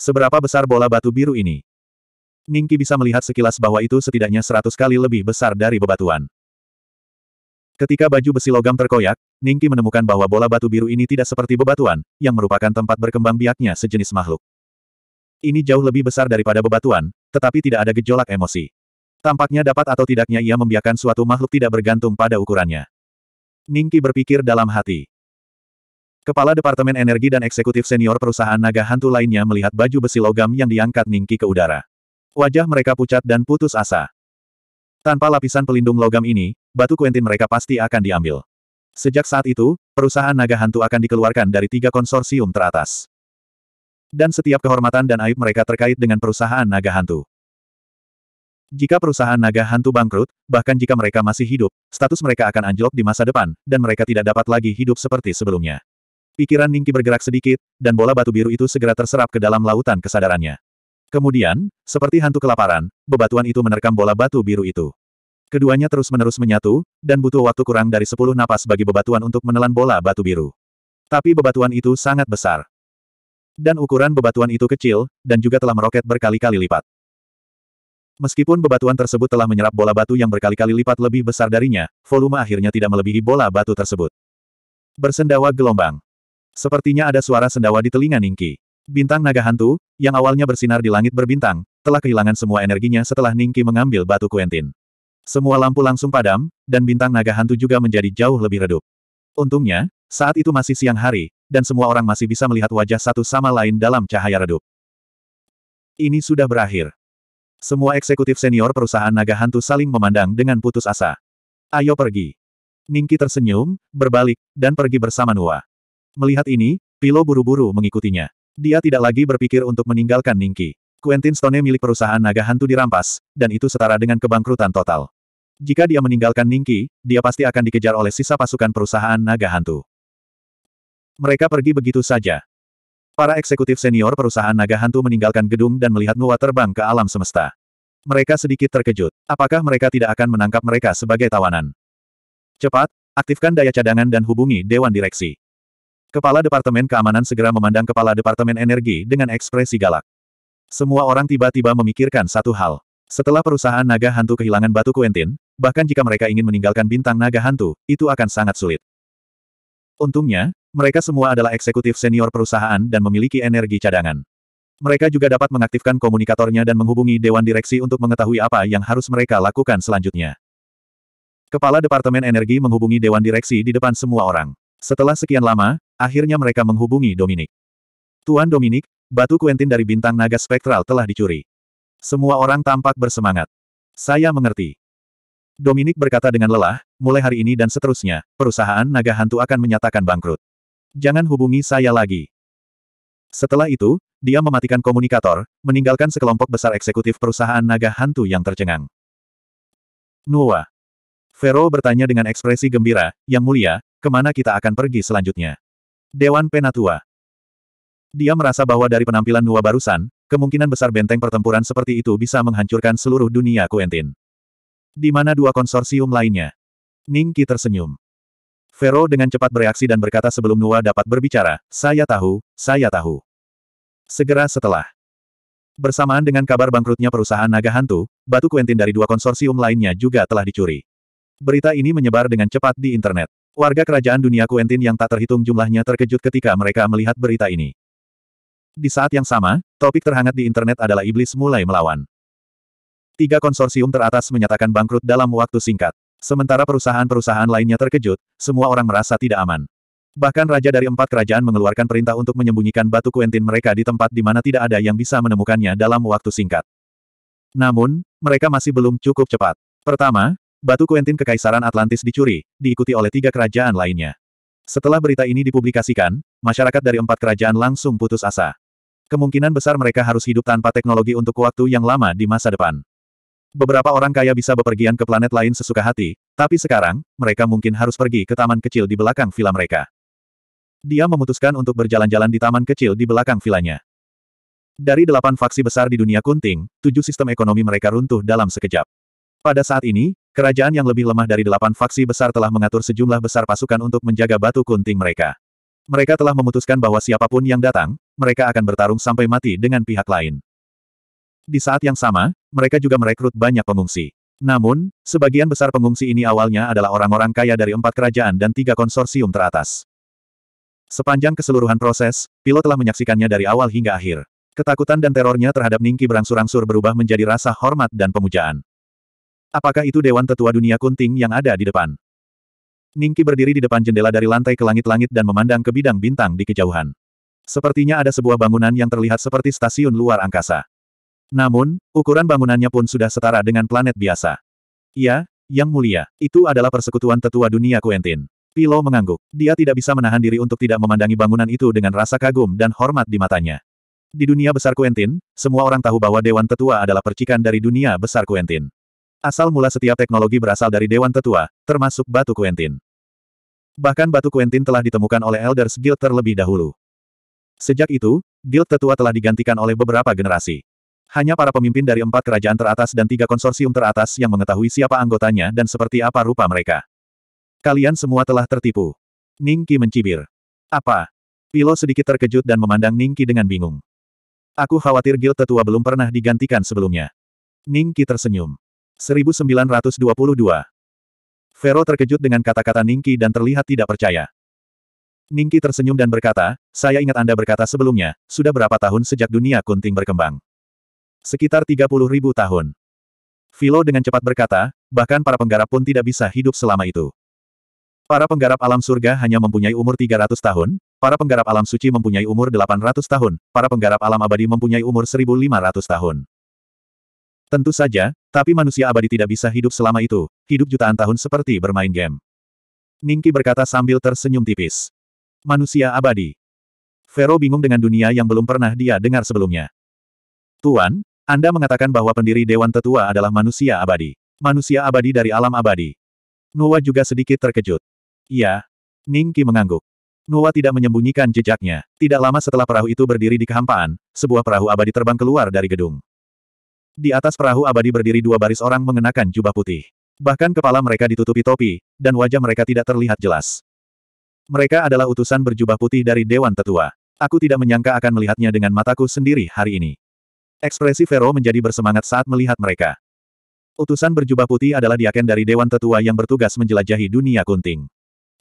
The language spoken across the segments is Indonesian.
Seberapa besar bola batu biru ini? Ningki bisa melihat sekilas bahwa itu setidaknya seratus kali lebih besar dari bebatuan. Ketika baju besi logam terkoyak, Ningki menemukan bahwa bola batu biru ini tidak seperti bebatuan, yang merupakan tempat berkembang biaknya sejenis makhluk. Ini jauh lebih besar daripada bebatuan, tetapi tidak ada gejolak emosi. Tampaknya dapat atau tidaknya ia membiarkan suatu makhluk tidak bergantung pada ukurannya. Ningki berpikir dalam hati. Kepala Departemen Energi dan Eksekutif Senior Perusahaan Naga Hantu lainnya melihat baju besi logam yang diangkat Ningki ke udara. Wajah mereka pucat dan putus asa. Tanpa lapisan pelindung logam ini, batu kuentin mereka pasti akan diambil. Sejak saat itu, perusahaan naga hantu akan dikeluarkan dari tiga konsorsium teratas. Dan setiap kehormatan dan aib mereka terkait dengan perusahaan naga hantu. Jika perusahaan naga hantu bangkrut, bahkan jika mereka masih hidup, status mereka akan anjlok di masa depan, dan mereka tidak dapat lagi hidup seperti sebelumnya. Pikiran Ningki bergerak sedikit, dan bola batu biru itu segera terserap ke dalam lautan kesadarannya. Kemudian, seperti hantu kelaparan, bebatuan itu menerkam bola batu biru itu. Keduanya terus-menerus menyatu, dan butuh waktu kurang dari 10 napas bagi bebatuan untuk menelan bola batu biru. Tapi bebatuan itu sangat besar. Dan ukuran bebatuan itu kecil, dan juga telah meroket berkali-kali lipat. Meskipun bebatuan tersebut telah menyerap bola batu yang berkali-kali lipat lebih besar darinya, volume akhirnya tidak melebihi bola batu tersebut. Bersendawa gelombang. Sepertinya ada suara sendawa di telinga Ningki. Bintang naga hantu, yang awalnya bersinar di langit berbintang, telah kehilangan semua energinya setelah Ningki mengambil batu Quentin. Semua lampu langsung padam, dan bintang naga hantu juga menjadi jauh lebih redup. Untungnya, saat itu masih siang hari, dan semua orang masih bisa melihat wajah satu sama lain dalam cahaya redup. Ini sudah berakhir. Semua eksekutif senior perusahaan naga hantu saling memandang dengan putus asa. Ayo pergi. Ningki tersenyum, berbalik, dan pergi bersama Nua. Melihat ini, Pilo buru-buru mengikutinya. Dia tidak lagi berpikir untuk meninggalkan Ningki. Quentin Stone milik perusahaan naga hantu dirampas, dan itu setara dengan kebangkrutan total. Jika dia meninggalkan Ningki, dia pasti akan dikejar oleh sisa pasukan perusahaan naga hantu. Mereka pergi begitu saja. Para eksekutif senior perusahaan naga hantu meninggalkan gedung dan melihat Nuwa terbang ke alam semesta. Mereka sedikit terkejut. Apakah mereka tidak akan menangkap mereka sebagai tawanan? Cepat, aktifkan daya cadangan dan hubungi Dewan Direksi. Kepala Departemen Keamanan segera memandang Kepala Departemen Energi dengan ekspresi galak. Semua orang tiba-tiba memikirkan satu hal. Setelah perusahaan naga hantu kehilangan batu Quentin, bahkan jika mereka ingin meninggalkan bintang naga hantu, itu akan sangat sulit. Untungnya, mereka semua adalah eksekutif senior perusahaan dan memiliki energi cadangan. Mereka juga dapat mengaktifkan komunikatornya dan menghubungi Dewan Direksi untuk mengetahui apa yang harus mereka lakukan selanjutnya. Kepala Departemen Energi menghubungi Dewan Direksi di depan semua orang. Setelah sekian lama, Akhirnya mereka menghubungi Dominic. Tuan Dominic, batu Quentin dari bintang naga spektral telah dicuri. Semua orang tampak bersemangat. Saya mengerti. Dominic berkata dengan lelah, mulai hari ini dan seterusnya, perusahaan naga hantu akan menyatakan bangkrut. Jangan hubungi saya lagi. Setelah itu, dia mematikan komunikator, meninggalkan sekelompok besar eksekutif perusahaan naga hantu yang tercengang. Nuwa. Vero bertanya dengan ekspresi gembira, Yang mulia, kemana kita akan pergi selanjutnya? Dewan Penatua. Dia merasa bahwa dari penampilan Nua barusan, kemungkinan besar benteng pertempuran seperti itu bisa menghancurkan seluruh dunia Kuentin. Di mana dua konsorsium lainnya? Ningki tersenyum. Vero dengan cepat bereaksi dan berkata sebelum Nua dapat berbicara, saya tahu, saya tahu. Segera setelah. Bersamaan dengan kabar bangkrutnya perusahaan naga hantu, batu Kuentin dari dua konsorsium lainnya juga telah dicuri. Berita ini menyebar dengan cepat di internet. Warga kerajaan dunia Kuentin yang tak terhitung jumlahnya terkejut ketika mereka melihat berita ini. Di saat yang sama, topik terhangat di internet adalah iblis mulai melawan. Tiga konsorsium teratas menyatakan bangkrut dalam waktu singkat. Sementara perusahaan-perusahaan lainnya terkejut, semua orang merasa tidak aman. Bahkan raja dari empat kerajaan mengeluarkan perintah untuk menyembunyikan batu Kuentin mereka di tempat di mana tidak ada yang bisa menemukannya dalam waktu singkat. Namun, mereka masih belum cukup cepat. Pertama, Batu Quentin Kekaisaran Atlantis dicuri, diikuti oleh tiga kerajaan lainnya. Setelah berita ini dipublikasikan, masyarakat dari empat kerajaan langsung putus asa. Kemungkinan besar mereka harus hidup tanpa teknologi untuk waktu yang lama di masa depan. Beberapa orang kaya bisa bepergian ke planet lain sesuka hati, tapi sekarang, mereka mungkin harus pergi ke taman kecil di belakang villa mereka. Dia memutuskan untuk berjalan-jalan di taman kecil di belakang vilanya. Dari delapan faksi besar di dunia kunting, tujuh sistem ekonomi mereka runtuh dalam sekejap. Pada saat ini, Kerajaan yang lebih lemah dari delapan faksi besar telah mengatur sejumlah besar pasukan untuk menjaga batu kunting mereka. Mereka telah memutuskan bahwa siapapun yang datang, mereka akan bertarung sampai mati dengan pihak lain. Di saat yang sama, mereka juga merekrut banyak pengungsi. Namun, sebagian besar pengungsi ini awalnya adalah orang-orang kaya dari empat kerajaan dan tiga konsorsium teratas. Sepanjang keseluruhan proses, pilot telah menyaksikannya dari awal hingga akhir. Ketakutan dan terornya terhadap Ningki berangsur-angsur berubah menjadi rasa hormat dan pemujaan. Apakah itu Dewan Tetua Dunia Kunting yang ada di depan? Ningki berdiri di depan jendela dari lantai ke langit-langit dan memandang ke bidang bintang di kejauhan. Sepertinya ada sebuah bangunan yang terlihat seperti stasiun luar angkasa. Namun, ukuran bangunannya pun sudah setara dengan planet biasa. Ya, Yang Mulia, itu adalah persekutuan tetua dunia Kuentin. Pilo mengangguk. Dia tidak bisa menahan diri untuk tidak memandangi bangunan itu dengan rasa kagum dan hormat di matanya. Di dunia besar Kuentin, semua orang tahu bahwa Dewan Tetua adalah percikan dari dunia besar Kuentin. Asal mula setiap teknologi berasal dari Dewan Tetua, termasuk Batu Kuentin. Bahkan Batu Kuentin telah ditemukan oleh Elders Guild terlebih dahulu. Sejak itu, Guild Tetua telah digantikan oleh beberapa generasi. Hanya para pemimpin dari empat kerajaan teratas dan tiga konsorsium teratas yang mengetahui siapa anggotanya dan seperti apa rupa mereka. Kalian semua telah tertipu. Ningki mencibir. Apa? Pilo sedikit terkejut dan memandang Ningki dengan bingung. Aku khawatir Guild Tetua belum pernah digantikan sebelumnya. Ningki tersenyum. 1922. Vero terkejut dengan kata-kata Ningki dan terlihat tidak percaya. Ningki tersenyum dan berkata, saya ingat Anda berkata sebelumnya, sudah berapa tahun sejak dunia kunting berkembang? Sekitar 30 ribu tahun. Philo dengan cepat berkata, bahkan para penggarap pun tidak bisa hidup selama itu. Para penggarap alam surga hanya mempunyai umur 300 tahun, para penggarap alam suci mempunyai umur 800 tahun, para penggarap alam abadi mempunyai umur 1500 tahun. Tentu saja, tapi manusia abadi tidak bisa hidup selama itu, hidup jutaan tahun seperti bermain game. Ningki berkata sambil tersenyum tipis. Manusia abadi. Vero bingung dengan dunia yang belum pernah dia dengar sebelumnya. Tuan, Anda mengatakan bahwa pendiri Dewan Tetua adalah manusia abadi. Manusia abadi dari alam abadi. Nuwa juga sedikit terkejut. Iya. Ningki mengangguk. Nuwa tidak menyembunyikan jejaknya. Tidak lama setelah perahu itu berdiri di kehampaan, sebuah perahu abadi terbang keluar dari gedung. Di atas perahu abadi berdiri dua baris orang mengenakan jubah putih. Bahkan kepala mereka ditutupi topi, dan wajah mereka tidak terlihat jelas. Mereka adalah utusan berjubah putih dari Dewan Tetua. Aku tidak menyangka akan melihatnya dengan mataku sendiri hari ini. Ekspresi Vero menjadi bersemangat saat melihat mereka. Utusan berjubah putih adalah diaken dari Dewan Tetua yang bertugas menjelajahi dunia kunting.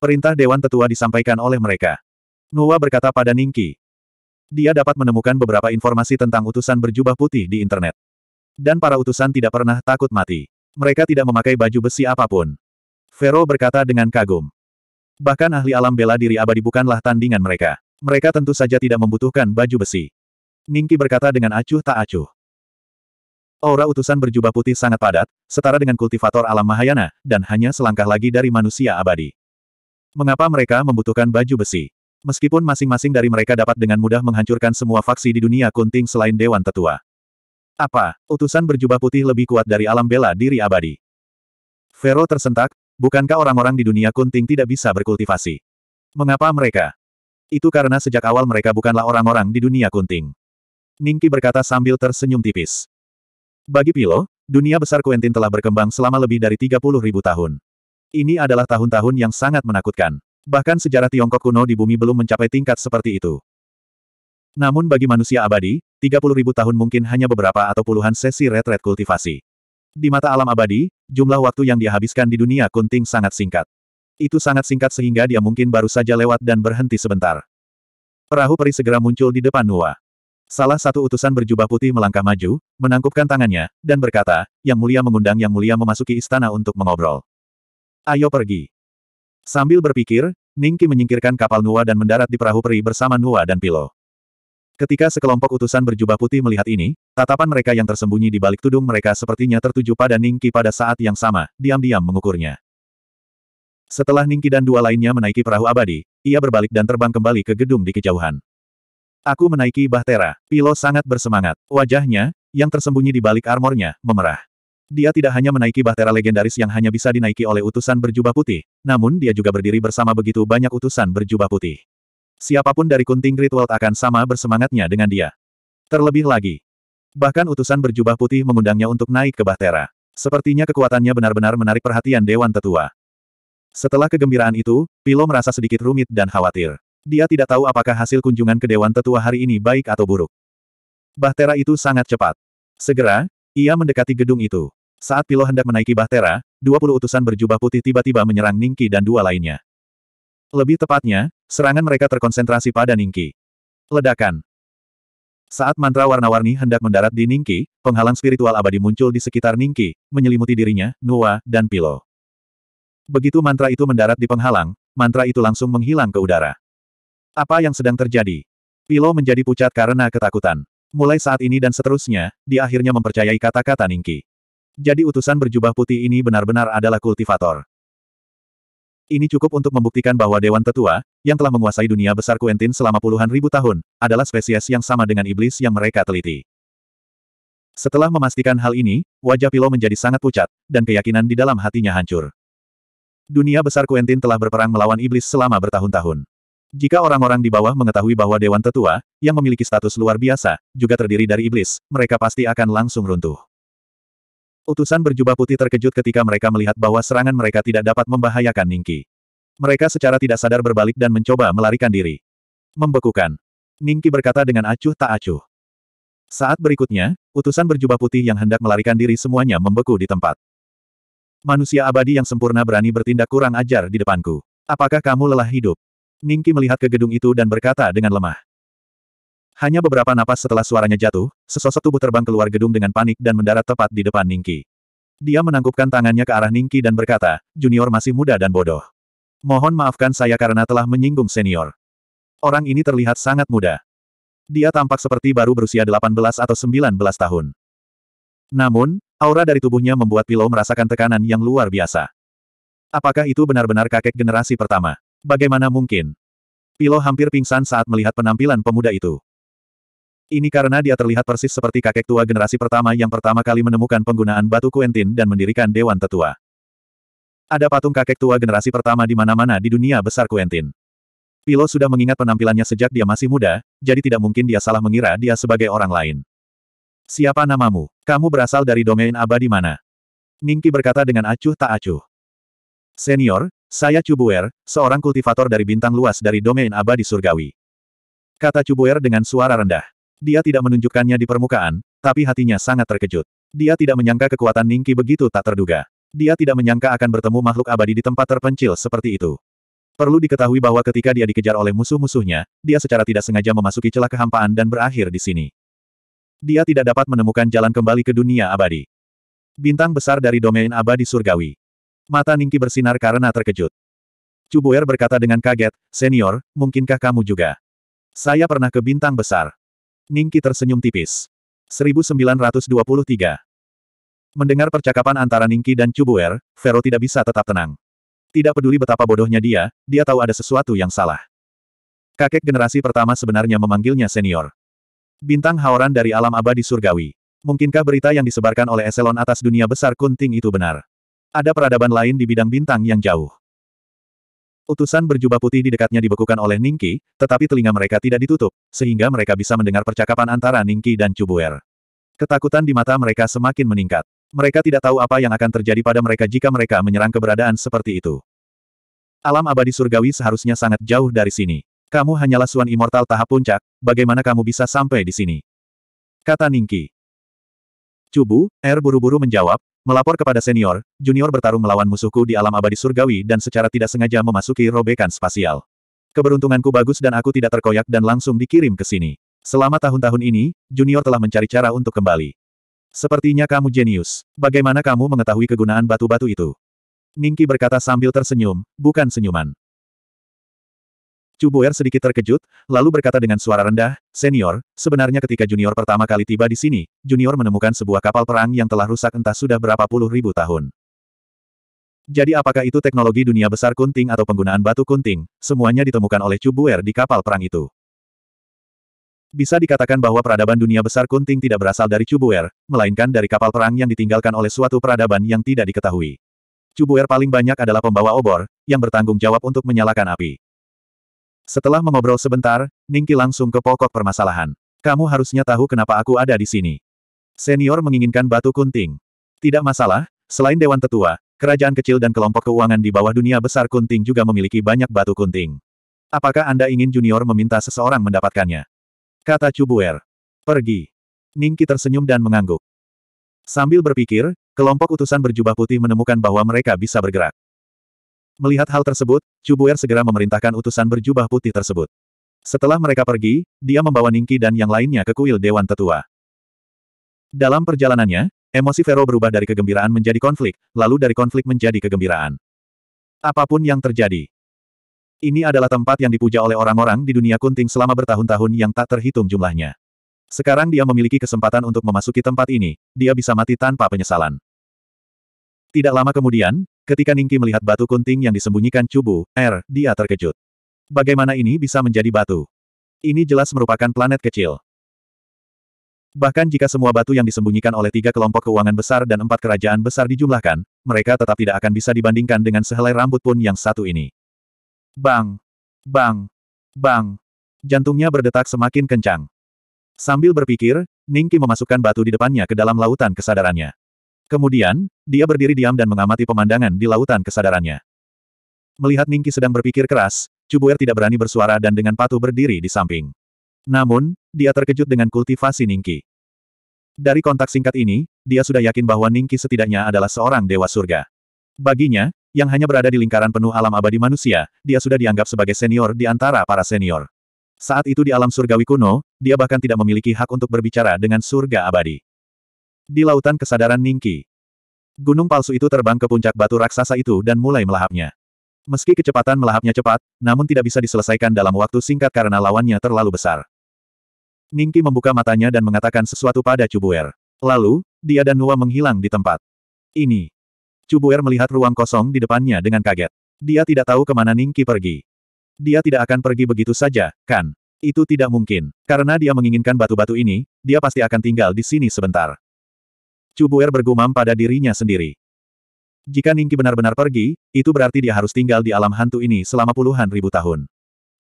Perintah Dewan Tetua disampaikan oleh mereka. Nuwa berkata pada Ningki. Dia dapat menemukan beberapa informasi tentang utusan berjubah putih di internet. Dan para utusan tidak pernah takut mati. Mereka tidak memakai baju besi apapun. Vero berkata dengan kagum. Bahkan ahli alam bela diri abadi bukanlah tandingan mereka. Mereka tentu saja tidak membutuhkan baju besi. Ningki berkata dengan acuh tak acuh. Aura utusan berjubah putih sangat padat, setara dengan kultivator alam Mahayana, dan hanya selangkah lagi dari manusia abadi. Mengapa mereka membutuhkan baju besi? Meskipun masing-masing dari mereka dapat dengan mudah menghancurkan semua faksi di dunia kunting selain Dewan Tetua. Apa, utusan berjubah putih lebih kuat dari alam bela diri abadi? Vero tersentak, bukankah orang-orang di dunia kunting tidak bisa berkultivasi? Mengapa mereka? Itu karena sejak awal mereka bukanlah orang-orang di dunia kunting. Ningki berkata sambil tersenyum tipis. Bagi Pilo, dunia besar Quentin telah berkembang selama lebih dari 30 ribu tahun. Ini adalah tahun-tahun yang sangat menakutkan. Bahkan sejarah Tiongkok kuno di bumi belum mencapai tingkat seperti itu. Namun bagi manusia abadi, ribu tahun mungkin hanya beberapa atau puluhan sesi retret kultivasi. Di mata alam abadi, jumlah waktu yang dia habiskan di dunia kunting sangat singkat. Itu sangat singkat sehingga dia mungkin baru saja lewat dan berhenti sebentar. Perahu peri segera muncul di depan Nua. Salah satu utusan berjubah putih melangkah maju, menangkupkan tangannya, dan berkata, Yang Mulia mengundang Yang Mulia memasuki istana untuk mengobrol. Ayo pergi. Sambil berpikir, Ningki menyingkirkan kapal Nua dan mendarat di perahu peri bersama Nua dan Pilo. Ketika sekelompok utusan berjubah putih melihat ini, tatapan mereka yang tersembunyi di balik tudung mereka sepertinya tertuju pada Ningki pada saat yang sama, diam-diam mengukurnya. Setelah Ningki dan dua lainnya menaiki perahu abadi, ia berbalik dan terbang kembali ke gedung di kejauhan. Aku menaiki Bahtera. Pilo sangat bersemangat. Wajahnya, yang tersembunyi di balik armornya, memerah. Dia tidak hanya menaiki Bahtera legendaris yang hanya bisa dinaiki oleh utusan berjubah putih, namun dia juga berdiri bersama begitu banyak utusan berjubah putih. Siapapun dari Kunting Ritual akan sama bersemangatnya dengan dia. Terlebih lagi. Bahkan utusan berjubah putih mengundangnya untuk naik ke Bahtera. Sepertinya kekuatannya benar-benar menarik perhatian Dewan Tetua. Setelah kegembiraan itu, Pilo merasa sedikit rumit dan khawatir. Dia tidak tahu apakah hasil kunjungan ke Dewan Tetua hari ini baik atau buruk. Bahtera itu sangat cepat. Segera, ia mendekati gedung itu. Saat Pilo hendak menaiki Bahtera, 20 utusan berjubah putih tiba-tiba menyerang Ningki dan dua lainnya. Lebih tepatnya, serangan mereka terkonsentrasi pada Ningki. Ledakan. Saat mantra warna-warni hendak mendarat di Ningki, penghalang spiritual abadi muncul di sekitar Ningki, menyelimuti dirinya, Nuwa, dan Pilo. Begitu mantra itu mendarat di penghalang, mantra itu langsung menghilang ke udara. Apa yang sedang terjadi? Pilo menjadi pucat karena ketakutan. Mulai saat ini dan seterusnya, dia akhirnya mempercayai kata-kata Ningki. Jadi utusan berjubah putih ini benar-benar adalah kultivator. Ini cukup untuk membuktikan bahwa Dewan Tetua, yang telah menguasai dunia besar Kuentin selama puluhan ribu tahun, adalah spesies yang sama dengan iblis yang mereka teliti. Setelah memastikan hal ini, wajah Pilo menjadi sangat pucat, dan keyakinan di dalam hatinya hancur. Dunia besar Kuentin telah berperang melawan iblis selama bertahun-tahun. Jika orang-orang di bawah mengetahui bahwa Dewan Tetua, yang memiliki status luar biasa, juga terdiri dari iblis, mereka pasti akan langsung runtuh. Utusan berjubah putih terkejut ketika mereka melihat bahwa serangan mereka tidak dapat membahayakan Ningki. Mereka secara tidak sadar berbalik dan mencoba melarikan diri. Membekukan. Ningki berkata dengan acuh tak acuh. Saat berikutnya, utusan berjubah putih yang hendak melarikan diri semuanya membeku di tempat. Manusia abadi yang sempurna berani bertindak kurang ajar di depanku. Apakah kamu lelah hidup? Ningki melihat ke gedung itu dan berkata dengan lemah. Hanya beberapa napas setelah suaranya jatuh, sesosok tubuh terbang keluar gedung dengan panik dan mendarat tepat di depan Ningki. Dia menangkupkan tangannya ke arah Ningki dan berkata, Junior masih muda dan bodoh. Mohon maafkan saya karena telah menyinggung senior. Orang ini terlihat sangat muda. Dia tampak seperti baru berusia 18 atau 19 tahun. Namun, aura dari tubuhnya membuat Pilo merasakan tekanan yang luar biasa. Apakah itu benar-benar kakek generasi pertama? Bagaimana mungkin? Pilo hampir pingsan saat melihat penampilan pemuda itu. Ini karena dia terlihat persis seperti kakek tua generasi pertama yang pertama kali menemukan penggunaan batu kuentin dan mendirikan Dewan Tetua. Ada patung kakek tua generasi pertama di mana-mana di dunia besar kuentin. Pilo sudah mengingat penampilannya sejak dia masih muda, jadi tidak mungkin dia salah mengira dia sebagai orang lain. Siapa namamu? Kamu berasal dari domain abadi mana? Ningki berkata dengan acuh tak acuh. Senior, saya Cubuer, seorang kultivator dari bintang luas dari domain abadi surgawi. Kata Cubuer dengan suara rendah. Dia tidak menunjukkannya di permukaan, tapi hatinya sangat terkejut. Dia tidak menyangka kekuatan Ningki begitu tak terduga. Dia tidak menyangka akan bertemu makhluk abadi di tempat terpencil seperti itu. Perlu diketahui bahwa ketika dia dikejar oleh musuh-musuhnya, dia secara tidak sengaja memasuki celah kehampaan dan berakhir di sini. Dia tidak dapat menemukan jalan kembali ke dunia abadi. Bintang besar dari domain abadi surgawi. Mata Ningki bersinar karena terkejut. Cubuer berkata dengan kaget, Senior, mungkinkah kamu juga? Saya pernah ke bintang besar. Ningki tersenyum tipis. 1923 Mendengar percakapan antara Ningki dan Chubuer, Vero tidak bisa tetap tenang. Tidak peduli betapa bodohnya dia, dia tahu ada sesuatu yang salah. Kakek generasi pertama sebenarnya memanggilnya senior. Bintang Haoran dari alam abadi surgawi. Mungkinkah berita yang disebarkan oleh eselon atas dunia besar Kunting itu benar? Ada peradaban lain di bidang bintang yang jauh. Utusan berjubah putih di dekatnya dibekukan oleh Ningki, tetapi telinga mereka tidak ditutup, sehingga mereka bisa mendengar percakapan antara Ningki dan Chubuer. Ketakutan di mata mereka semakin meningkat. Mereka tidak tahu apa yang akan terjadi pada mereka jika mereka menyerang keberadaan seperti itu. Alam abadi surgawi seharusnya sangat jauh dari sini. Kamu hanyalah suan immortal tahap puncak, bagaimana kamu bisa sampai di sini? Kata Ningki. Cubu, Er buru-buru menjawab, Melapor kepada senior, junior bertarung melawan musuhku di alam abadi surgawi dan secara tidak sengaja memasuki robekan spasial. Keberuntunganku bagus dan aku tidak terkoyak dan langsung dikirim ke sini. Selama tahun-tahun ini, junior telah mencari cara untuk kembali. Sepertinya kamu jenius. Bagaimana kamu mengetahui kegunaan batu-batu itu? Ningki berkata sambil tersenyum, bukan senyuman. Chu sedikit terkejut, lalu berkata dengan suara rendah, Senior, sebenarnya ketika junior pertama kali tiba di sini, junior menemukan sebuah kapal perang yang telah rusak entah sudah berapa puluh ribu tahun. Jadi apakah itu teknologi dunia besar kunting atau penggunaan batu kunting, semuanya ditemukan oleh Chu Buer di kapal perang itu. Bisa dikatakan bahwa peradaban dunia besar kunting tidak berasal dari Chubuer, melainkan dari kapal perang yang ditinggalkan oleh suatu peradaban yang tidak diketahui. Chubuer paling banyak adalah pembawa obor, yang bertanggung jawab untuk menyalakan api. Setelah mengobrol sebentar, Ningki langsung ke pokok permasalahan. Kamu harusnya tahu kenapa aku ada di sini. Senior menginginkan batu kunting. Tidak masalah, selain Dewan Tetua, kerajaan kecil dan kelompok keuangan di bawah dunia besar kunting juga memiliki banyak batu kunting. Apakah Anda ingin junior meminta seseorang mendapatkannya? Kata Cubuer. Pergi. Ningki tersenyum dan mengangguk. Sambil berpikir, kelompok utusan berjubah putih menemukan bahwa mereka bisa bergerak. Melihat hal tersebut, Cubuer segera memerintahkan utusan berjubah putih tersebut. Setelah mereka pergi, dia membawa Ningki dan yang lainnya ke kuil Dewan Tetua. Dalam perjalanannya, emosi Vero berubah dari kegembiraan menjadi konflik, lalu dari konflik menjadi kegembiraan. Apapun yang terjadi. Ini adalah tempat yang dipuja oleh orang-orang di dunia kunting selama bertahun-tahun yang tak terhitung jumlahnya. Sekarang dia memiliki kesempatan untuk memasuki tempat ini, dia bisa mati tanpa penyesalan. Tidak lama kemudian, Ketika Ningki melihat batu kunting yang disembunyikan Cubu, Er, dia terkejut. Bagaimana ini bisa menjadi batu? Ini jelas merupakan planet kecil. Bahkan jika semua batu yang disembunyikan oleh tiga kelompok keuangan besar dan empat kerajaan besar dijumlahkan, mereka tetap tidak akan bisa dibandingkan dengan sehelai rambut pun yang satu ini. Bang! Bang! Bang! Jantungnya berdetak semakin kencang. Sambil berpikir, Ningki memasukkan batu di depannya ke dalam lautan kesadarannya. Kemudian, dia berdiri diam dan mengamati pemandangan di lautan kesadarannya. Melihat Ningki sedang berpikir keras, Cubuer tidak berani bersuara dan dengan patuh berdiri di samping. Namun, dia terkejut dengan kultivasi Ningki. Dari kontak singkat ini, dia sudah yakin bahwa Ningki setidaknya adalah seorang dewa surga. Baginya, yang hanya berada di lingkaran penuh alam abadi manusia, dia sudah dianggap sebagai senior di antara para senior. Saat itu di alam surgawi kuno, dia bahkan tidak memiliki hak untuk berbicara dengan surga abadi. Di lautan kesadaran Ningki. Gunung palsu itu terbang ke puncak batu raksasa itu dan mulai melahapnya. Meski kecepatan melahapnya cepat, namun tidak bisa diselesaikan dalam waktu singkat karena lawannya terlalu besar. Ningki membuka matanya dan mengatakan sesuatu pada Cubuer. Lalu, dia dan Nua menghilang di tempat. Ini. Cubuer melihat ruang kosong di depannya dengan kaget. Dia tidak tahu kemana Ningki pergi. Dia tidak akan pergi begitu saja, kan? Itu tidak mungkin. Karena dia menginginkan batu-batu ini, dia pasti akan tinggal di sini sebentar. Cubuer bergumam pada dirinya sendiri. Jika Ningki benar-benar pergi, itu berarti dia harus tinggal di alam hantu ini selama puluhan ribu tahun.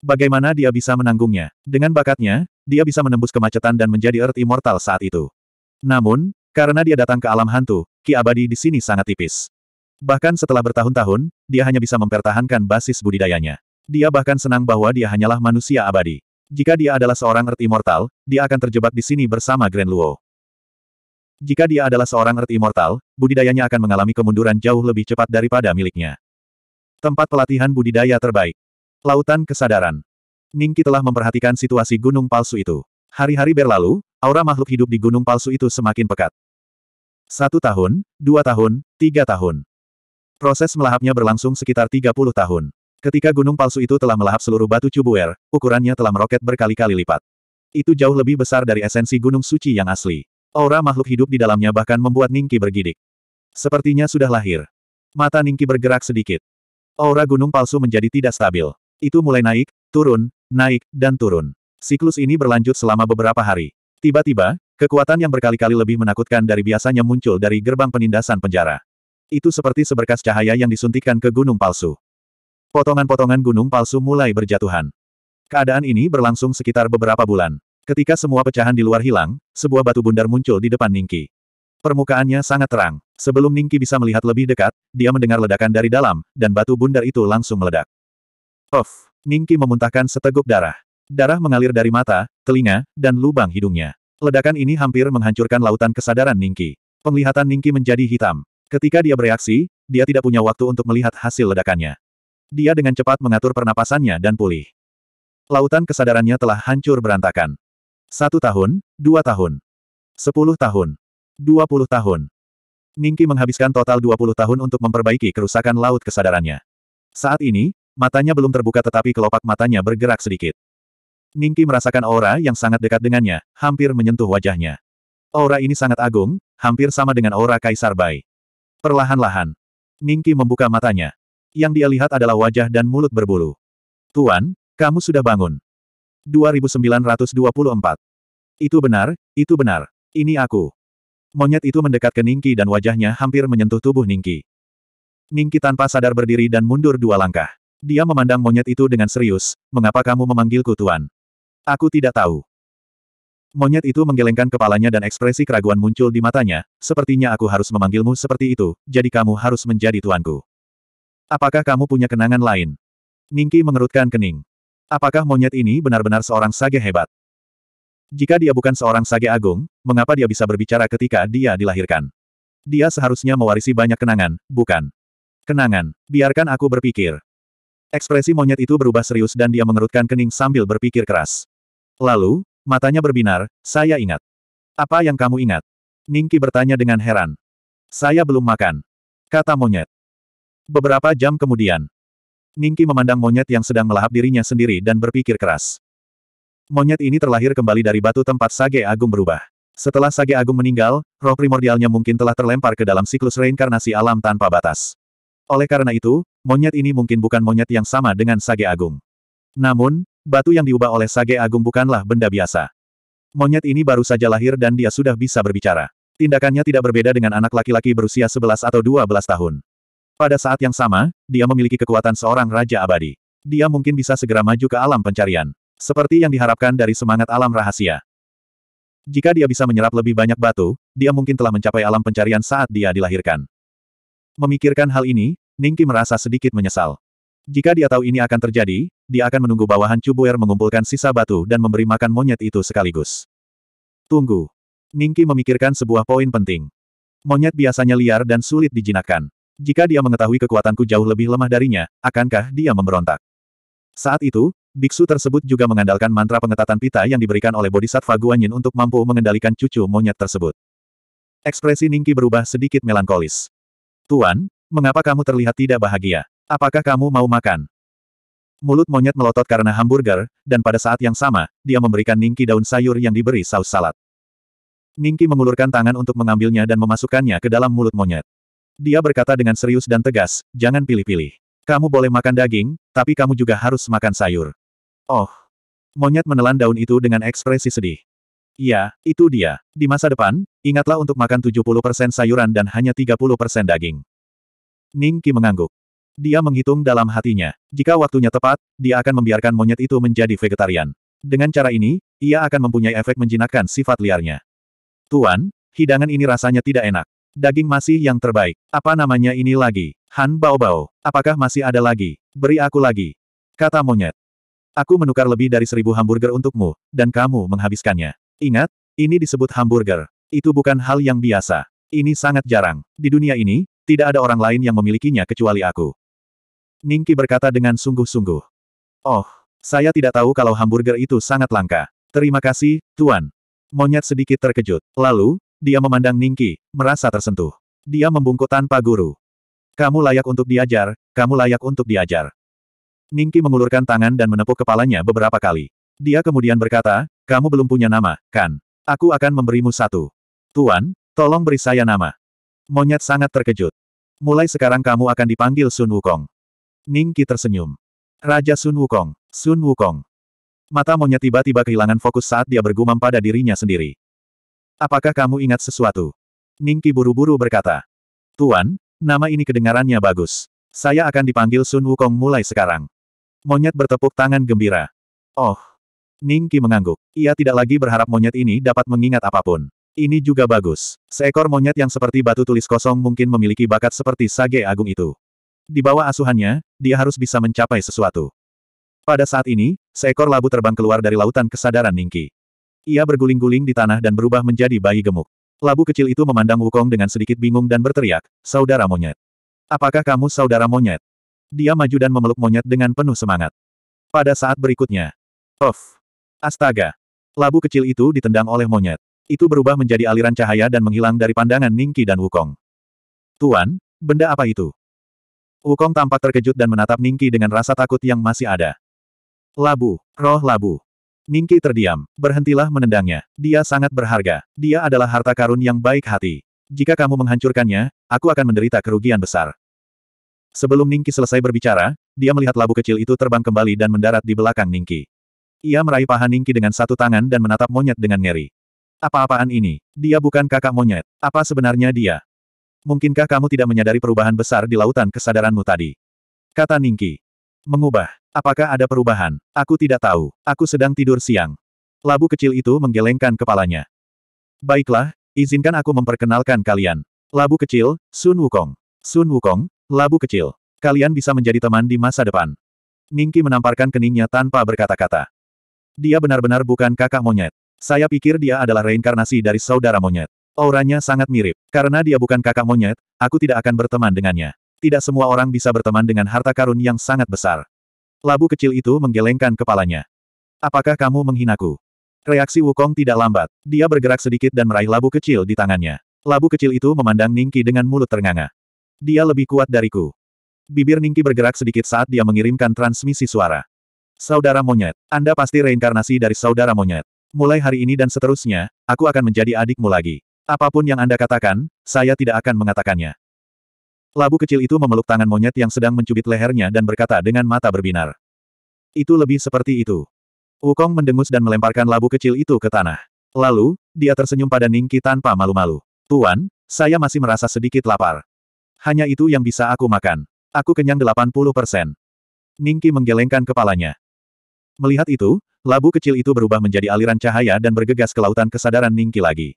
Bagaimana dia bisa menanggungnya? Dengan bakatnya, dia bisa menembus kemacetan dan menjadi Earth Immortal saat itu. Namun, karena dia datang ke alam hantu, Ki Abadi di sini sangat tipis. Bahkan setelah bertahun-tahun, dia hanya bisa mempertahankan basis budidayanya. Dia bahkan senang bahwa dia hanyalah manusia abadi. Jika dia adalah seorang Earth Immortal, dia akan terjebak di sini bersama Grand Luo. Jika dia adalah seorang Earth Immortal, budidayanya akan mengalami kemunduran jauh lebih cepat daripada miliknya. Tempat pelatihan budidaya terbaik. Lautan Kesadaran. Ningki telah memperhatikan situasi gunung palsu itu. Hari-hari berlalu, aura makhluk hidup di gunung palsu itu semakin pekat. Satu tahun, dua tahun, tiga tahun. Proses melahapnya berlangsung sekitar 30 tahun. Ketika gunung palsu itu telah melahap seluruh batu cubuer, ukurannya telah meroket berkali-kali lipat. Itu jauh lebih besar dari esensi gunung suci yang asli. Aura makhluk hidup di dalamnya bahkan membuat Ningki bergidik. Sepertinya sudah lahir. Mata Ningki bergerak sedikit. Aura gunung palsu menjadi tidak stabil. Itu mulai naik, turun, naik, dan turun. Siklus ini berlanjut selama beberapa hari. Tiba-tiba, kekuatan yang berkali-kali lebih menakutkan dari biasanya muncul dari gerbang penindasan penjara. Itu seperti seberkas cahaya yang disuntikkan ke gunung palsu. Potongan-potongan gunung palsu mulai berjatuhan. Keadaan ini berlangsung sekitar beberapa bulan. Ketika semua pecahan di luar hilang, sebuah batu bundar muncul di depan Ningki. Permukaannya sangat terang. Sebelum Ningki bisa melihat lebih dekat, dia mendengar ledakan dari dalam, dan batu bundar itu langsung meledak. Of! Ningki memuntahkan seteguk darah. Darah mengalir dari mata, telinga, dan lubang hidungnya. Ledakan ini hampir menghancurkan lautan kesadaran Ningki. Penglihatan Ningki menjadi hitam. Ketika dia bereaksi, dia tidak punya waktu untuk melihat hasil ledakannya. Dia dengan cepat mengatur pernapasannya dan pulih. Lautan kesadarannya telah hancur berantakan. Satu tahun, dua tahun. Sepuluh tahun. Dua puluh tahun. Ningki menghabiskan total dua puluh tahun untuk memperbaiki kerusakan laut kesadarannya. Saat ini, matanya belum terbuka tetapi kelopak matanya bergerak sedikit. Ningki merasakan aura yang sangat dekat dengannya, hampir menyentuh wajahnya. Aura ini sangat agung, hampir sama dengan aura Kaisar Bai. Perlahan-lahan, Ningki membuka matanya. Yang dia lihat adalah wajah dan mulut berbulu. Tuan, kamu sudah bangun. 2924. Itu benar, itu benar. Ini aku. Monyet itu mendekat ke Ningki dan wajahnya hampir menyentuh tubuh Ningki. Ningki tanpa sadar berdiri dan mundur dua langkah. Dia memandang monyet itu dengan serius, mengapa kamu memanggilku tuan? Aku tidak tahu. Monyet itu menggelengkan kepalanya dan ekspresi keraguan muncul di matanya, sepertinya aku harus memanggilmu seperti itu, jadi kamu harus menjadi tuanku. Apakah kamu punya kenangan lain? Ningki mengerutkan kening. Apakah monyet ini benar-benar seorang sage hebat? Jika dia bukan seorang sage agung, mengapa dia bisa berbicara ketika dia dilahirkan? Dia seharusnya mewarisi banyak kenangan, bukan? Kenangan, biarkan aku berpikir. Ekspresi monyet itu berubah serius dan dia mengerutkan kening sambil berpikir keras. Lalu, matanya berbinar, saya ingat. Apa yang kamu ingat? Ningki bertanya dengan heran. Saya belum makan. Kata monyet. Beberapa jam kemudian, Ningki memandang monyet yang sedang melahap dirinya sendiri dan berpikir keras. Monyet ini terlahir kembali dari batu tempat Sage Agung berubah. Setelah Sage Agung meninggal, roh primordialnya mungkin telah terlempar ke dalam siklus reinkarnasi alam tanpa batas. Oleh karena itu, monyet ini mungkin bukan monyet yang sama dengan Sage Agung. Namun, batu yang diubah oleh Sage Agung bukanlah benda biasa. Monyet ini baru saja lahir dan dia sudah bisa berbicara. Tindakannya tidak berbeda dengan anak laki-laki berusia 11 atau 12 tahun. Pada saat yang sama, dia memiliki kekuatan seorang Raja Abadi. Dia mungkin bisa segera maju ke alam pencarian. Seperti yang diharapkan dari semangat alam rahasia. Jika dia bisa menyerap lebih banyak batu, dia mungkin telah mencapai alam pencarian saat dia dilahirkan. Memikirkan hal ini, Ningki merasa sedikit menyesal. Jika dia tahu ini akan terjadi, dia akan menunggu bawahan Cubuer mengumpulkan sisa batu dan memberi makan monyet itu sekaligus. Tunggu. Ningki memikirkan sebuah poin penting. Monyet biasanya liar dan sulit dijinakkan. Jika dia mengetahui kekuatanku jauh lebih lemah darinya, akankah dia memberontak? Saat itu, biksu tersebut juga mengandalkan mantra pengetatan pita yang diberikan oleh Bodhisattva Guanyin untuk mampu mengendalikan cucu monyet tersebut. Ekspresi Ningki berubah sedikit melankolis. Tuan, mengapa kamu terlihat tidak bahagia? Apakah kamu mau makan? Mulut monyet melotot karena hamburger, dan pada saat yang sama, dia memberikan Ningki daun sayur yang diberi saus salad. Ningki mengulurkan tangan untuk mengambilnya dan memasukkannya ke dalam mulut monyet. Dia berkata dengan serius dan tegas, jangan pilih-pilih. Kamu boleh makan daging, tapi kamu juga harus makan sayur. Oh. Monyet menelan daun itu dengan ekspresi sedih. Ya, itu dia. Di masa depan, ingatlah untuk makan 70% sayuran dan hanya 30% daging. Ning Qi mengangguk. Dia menghitung dalam hatinya. Jika waktunya tepat, dia akan membiarkan monyet itu menjadi vegetarian. Dengan cara ini, ia akan mempunyai efek menjinakkan sifat liarnya. Tuan, hidangan ini rasanya tidak enak. Daging masih yang terbaik. Apa namanya ini lagi? Han Bao Bao, apakah masih ada lagi? Beri aku lagi. Kata monyet. Aku menukar lebih dari seribu hamburger untukmu, dan kamu menghabiskannya. Ingat, ini disebut hamburger. Itu bukan hal yang biasa. Ini sangat jarang. Di dunia ini, tidak ada orang lain yang memilikinya kecuali aku. Ningki berkata dengan sungguh-sungguh. Oh, saya tidak tahu kalau hamburger itu sangat langka. Terima kasih, Tuan. Monyet sedikit terkejut. Lalu, dia memandang Ningki, merasa tersentuh. Dia membungkuk tanpa guru. Kamu layak untuk diajar, kamu layak untuk diajar. Ningki mengulurkan tangan dan menepuk kepalanya beberapa kali. Dia kemudian berkata, kamu belum punya nama, kan? Aku akan memberimu satu. Tuan, tolong beri saya nama. Monyet sangat terkejut. Mulai sekarang kamu akan dipanggil Sun Wukong. Ningki tersenyum. Raja Sun Wukong, Sun Wukong. Mata monyet tiba-tiba kehilangan fokus saat dia bergumam pada dirinya sendiri. Apakah kamu ingat sesuatu? Ningki buru-buru berkata. Tuan, nama ini kedengarannya bagus. Saya akan dipanggil Sun Wukong mulai sekarang. Monyet bertepuk tangan gembira. Oh. Ningki mengangguk. Ia tidak lagi berharap monyet ini dapat mengingat apapun. Ini juga bagus. Seekor monyet yang seperti batu tulis kosong mungkin memiliki bakat seperti sage agung itu. Di bawah asuhannya, dia harus bisa mencapai sesuatu. Pada saat ini, seekor labu terbang keluar dari lautan kesadaran Ningki. Ia berguling-guling di tanah dan berubah menjadi bayi gemuk. Labu kecil itu memandang Wukong dengan sedikit bingung dan berteriak, Saudara monyet. Apakah kamu saudara monyet? Dia maju dan memeluk monyet dengan penuh semangat. Pada saat berikutnya. Of! Astaga! Labu kecil itu ditendang oleh monyet. Itu berubah menjadi aliran cahaya dan menghilang dari pandangan Ningki dan Wukong. Tuan, benda apa itu? Wukong tampak terkejut dan menatap Ningki dengan rasa takut yang masih ada. Labu, roh labu. Ningki terdiam, berhentilah menendangnya. Dia sangat berharga. Dia adalah harta karun yang baik hati. Jika kamu menghancurkannya, aku akan menderita kerugian besar. Sebelum Ningki selesai berbicara, dia melihat labu kecil itu terbang kembali dan mendarat di belakang Ningki. Ia meraih paha Ningki dengan satu tangan dan menatap monyet dengan ngeri. Apa-apaan ini? Dia bukan kakak monyet. Apa sebenarnya dia? Mungkinkah kamu tidak menyadari perubahan besar di lautan kesadaranmu tadi? Kata Ningki. Mengubah. Apakah ada perubahan? Aku tidak tahu. Aku sedang tidur siang. Labu kecil itu menggelengkan kepalanya. Baiklah, izinkan aku memperkenalkan kalian. Labu kecil, Sun Wukong. Sun Wukong, labu kecil. Kalian bisa menjadi teman di masa depan. Ningki menamparkan keningnya tanpa berkata-kata. Dia benar-benar bukan kakak monyet. Saya pikir dia adalah reinkarnasi dari saudara monyet. Auranya sangat mirip. Karena dia bukan kakak monyet, aku tidak akan berteman dengannya. Tidak semua orang bisa berteman dengan harta karun yang sangat besar. Labu kecil itu menggelengkan kepalanya. Apakah kamu menghinaku? Reaksi Wukong tidak lambat. Dia bergerak sedikit dan meraih labu kecil di tangannya. Labu kecil itu memandang Ningki dengan mulut ternganga. Dia lebih kuat dariku. Bibir Ningki bergerak sedikit saat dia mengirimkan transmisi suara. Saudara monyet, Anda pasti reinkarnasi dari saudara monyet. Mulai hari ini dan seterusnya, aku akan menjadi adikmu lagi. Apapun yang Anda katakan, saya tidak akan mengatakannya. Labu kecil itu memeluk tangan monyet yang sedang mencubit lehernya dan berkata dengan mata berbinar. Itu lebih seperti itu. Wukong mendengus dan melemparkan labu kecil itu ke tanah. Lalu, dia tersenyum pada Ningki tanpa malu-malu. Tuan, saya masih merasa sedikit lapar. Hanya itu yang bisa aku makan. Aku kenyang 80%. Ningki menggelengkan kepalanya. Melihat itu, labu kecil itu berubah menjadi aliran cahaya dan bergegas ke lautan kesadaran Ningki lagi.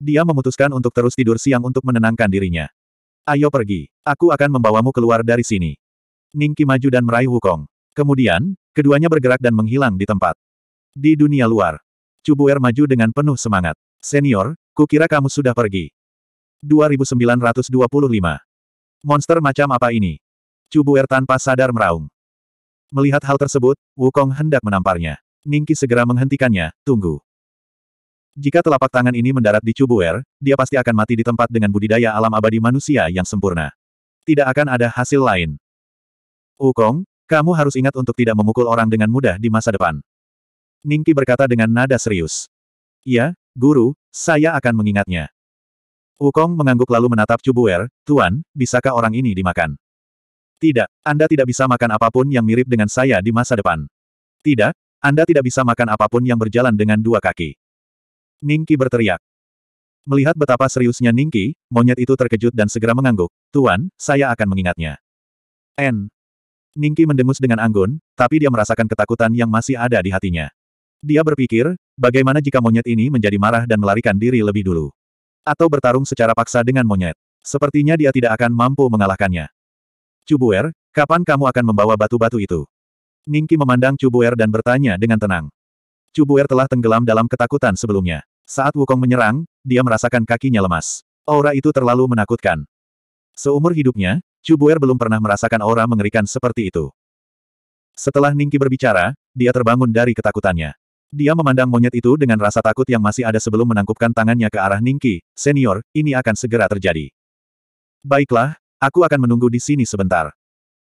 Dia memutuskan untuk terus tidur siang untuk menenangkan dirinya. Ayo pergi. Aku akan membawamu keluar dari sini. Ningki maju dan meraih Wukong. Kemudian, keduanya bergerak dan menghilang di tempat. Di dunia luar, Cubuer maju dengan penuh semangat. Senior, kukira kamu sudah pergi. 2925. Monster macam apa ini? Cubuer tanpa sadar meraung. Melihat hal tersebut, Wukong hendak menamparnya. Ningki segera menghentikannya, tunggu. Jika telapak tangan ini mendarat di Cubuer, dia pasti akan mati di tempat dengan budidaya alam abadi manusia yang sempurna. Tidak akan ada hasil lain. Ukong, kamu harus ingat untuk tidak memukul orang dengan mudah di masa depan. Ningki berkata dengan nada serius. Ya, guru, saya akan mengingatnya. Ukong mengangguk lalu menatap Cubuer, Tuan, bisakah orang ini dimakan? Tidak, Anda tidak bisa makan apapun yang mirip dengan saya di masa depan. Tidak, Anda tidak bisa makan apapun yang berjalan dengan dua kaki. Ningki berteriak. Melihat betapa seriusnya Ningki, monyet itu terkejut dan segera mengangguk. Tuan, saya akan mengingatnya. N. Ningki mendengus dengan anggun, tapi dia merasakan ketakutan yang masih ada di hatinya. Dia berpikir, bagaimana jika monyet ini menjadi marah dan melarikan diri lebih dulu? Atau bertarung secara paksa dengan monyet? Sepertinya dia tidak akan mampu mengalahkannya. Cubuer, kapan kamu akan membawa batu-batu itu? Ningki memandang Cubuer dan bertanya dengan tenang. Cubuer telah tenggelam dalam ketakutan sebelumnya. Saat Wukong menyerang, dia merasakan kakinya lemas. Aura itu terlalu menakutkan. Seumur hidupnya, Chubu'er belum pernah merasakan aura mengerikan seperti itu. Setelah Ningki berbicara, dia terbangun dari ketakutannya. Dia memandang monyet itu dengan rasa takut yang masih ada sebelum menangkupkan tangannya ke arah Ningki, senior, ini akan segera terjadi. Baiklah, aku akan menunggu di sini sebentar.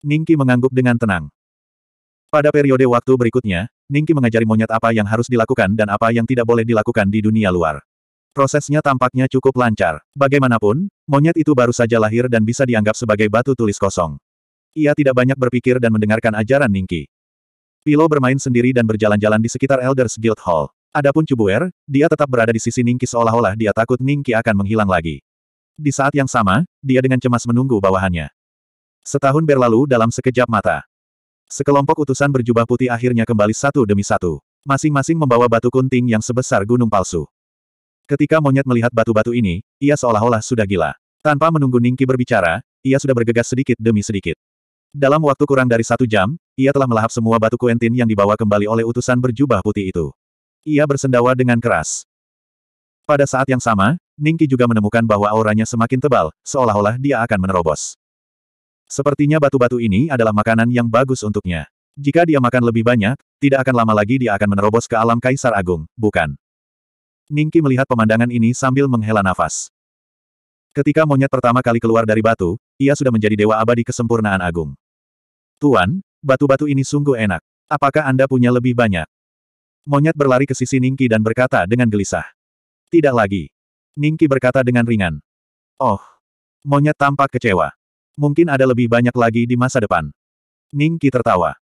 Ningki mengangguk dengan tenang. Pada periode waktu berikutnya, Ningki mengajari monyet apa yang harus dilakukan dan apa yang tidak boleh dilakukan di dunia luar. Prosesnya tampaknya cukup lancar. Bagaimanapun, monyet itu baru saja lahir dan bisa dianggap sebagai batu tulis kosong. Ia tidak banyak berpikir dan mendengarkan ajaran Ningki. Pilo bermain sendiri dan berjalan-jalan di sekitar Elders Guild Hall. Adapun Cubuer, dia tetap berada di sisi Ningki seolah-olah dia takut Ningki akan menghilang lagi. Di saat yang sama, dia dengan cemas menunggu bawahannya. Setahun berlalu dalam sekejap mata. Sekelompok utusan berjubah putih akhirnya kembali satu demi satu. Masing-masing membawa batu kunting yang sebesar gunung palsu. Ketika monyet melihat batu-batu ini, ia seolah-olah sudah gila. Tanpa menunggu Ningki berbicara, ia sudah bergegas sedikit demi sedikit. Dalam waktu kurang dari satu jam, ia telah melahap semua batu kuentin yang dibawa kembali oleh utusan berjubah putih itu. Ia bersendawa dengan keras. Pada saat yang sama, Ningki juga menemukan bahwa auranya semakin tebal, seolah-olah dia akan menerobos. Sepertinya batu-batu ini adalah makanan yang bagus untuknya. Jika dia makan lebih banyak, tidak akan lama lagi dia akan menerobos ke alam Kaisar Agung, bukan? Ningki melihat pemandangan ini sambil menghela nafas. Ketika monyet pertama kali keluar dari batu, ia sudah menjadi dewa abadi kesempurnaan agung. Tuan, batu-batu ini sungguh enak. Apakah Anda punya lebih banyak? Monyet berlari ke sisi Ningki dan berkata dengan gelisah. Tidak lagi. Ningki berkata dengan ringan. Oh. Monyet tampak kecewa. Mungkin ada lebih banyak lagi di masa depan. Ning Qi tertawa.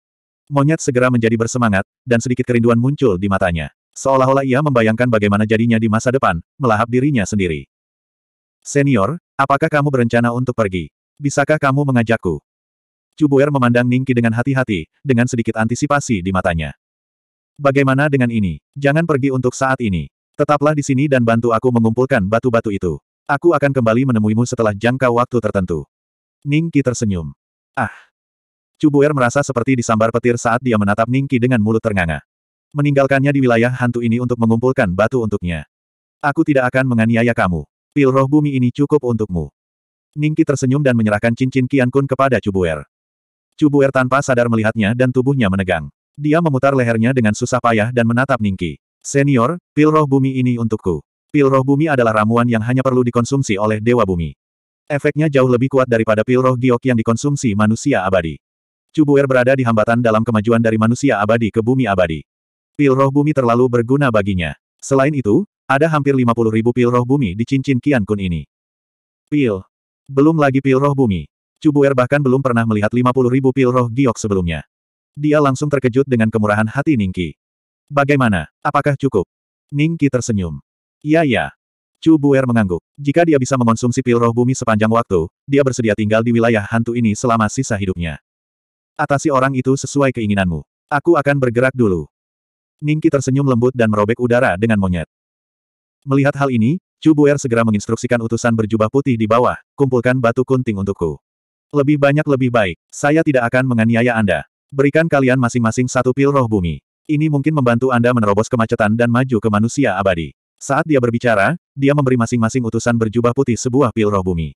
Monyet segera menjadi bersemangat, dan sedikit kerinduan muncul di matanya. Seolah-olah ia membayangkan bagaimana jadinya di masa depan, melahap dirinya sendiri. Senior, apakah kamu berencana untuk pergi? Bisakah kamu mengajakku? Cubuer memandang Ningki dengan hati-hati, dengan sedikit antisipasi di matanya. Bagaimana dengan ini? Jangan pergi untuk saat ini. Tetaplah di sini dan bantu aku mengumpulkan batu-batu itu. Aku akan kembali menemuimu setelah jangka waktu tertentu. Ningki tersenyum. Ah. Cubuer merasa seperti disambar petir saat dia menatap Ningki dengan mulut ternganga. Meninggalkannya di wilayah hantu ini untuk mengumpulkan batu untuknya. Aku tidak akan menganiaya kamu. Pil roh bumi ini cukup untukmu. Ningki tersenyum dan menyerahkan cincin Kian Kun kepada Cubuer. Cubuer tanpa sadar melihatnya dan tubuhnya menegang. Dia memutar lehernya dengan susah payah dan menatap Ningki. Senior, pil roh bumi ini untukku. Pil roh bumi adalah ramuan yang hanya perlu dikonsumsi oleh Dewa Bumi. Efeknya jauh lebih kuat daripada pil roh giok yang dikonsumsi manusia abadi. Cubuer berada di hambatan dalam kemajuan dari manusia abadi ke bumi abadi. Pil roh bumi terlalu berguna baginya. Selain itu, ada hampir 50 ribu pil roh bumi di cincin Kian Kun ini. Pil. Belum lagi pil roh bumi. Cubuer bahkan belum pernah melihat 50 ribu pil roh giok sebelumnya. Dia langsung terkejut dengan kemurahan hati Ningki. Bagaimana? Apakah cukup? Ningki tersenyum. Iya ya, ya. Chu Buer mengangguk. Jika dia bisa mengonsumsi pil roh bumi sepanjang waktu, dia bersedia tinggal di wilayah hantu ini selama sisa hidupnya. Atasi orang itu sesuai keinginanmu. Aku akan bergerak dulu. Ningki tersenyum lembut dan merobek udara dengan monyet. Melihat hal ini, Chu Buer segera menginstruksikan utusan berjubah putih di bawah, kumpulkan batu kunting untukku. Lebih banyak lebih baik, saya tidak akan menganiaya Anda. Berikan kalian masing-masing satu pil roh bumi. Ini mungkin membantu Anda menerobos kemacetan dan maju ke manusia abadi. Saat dia berbicara, dia memberi masing-masing utusan berjubah putih sebuah pil roh bumi.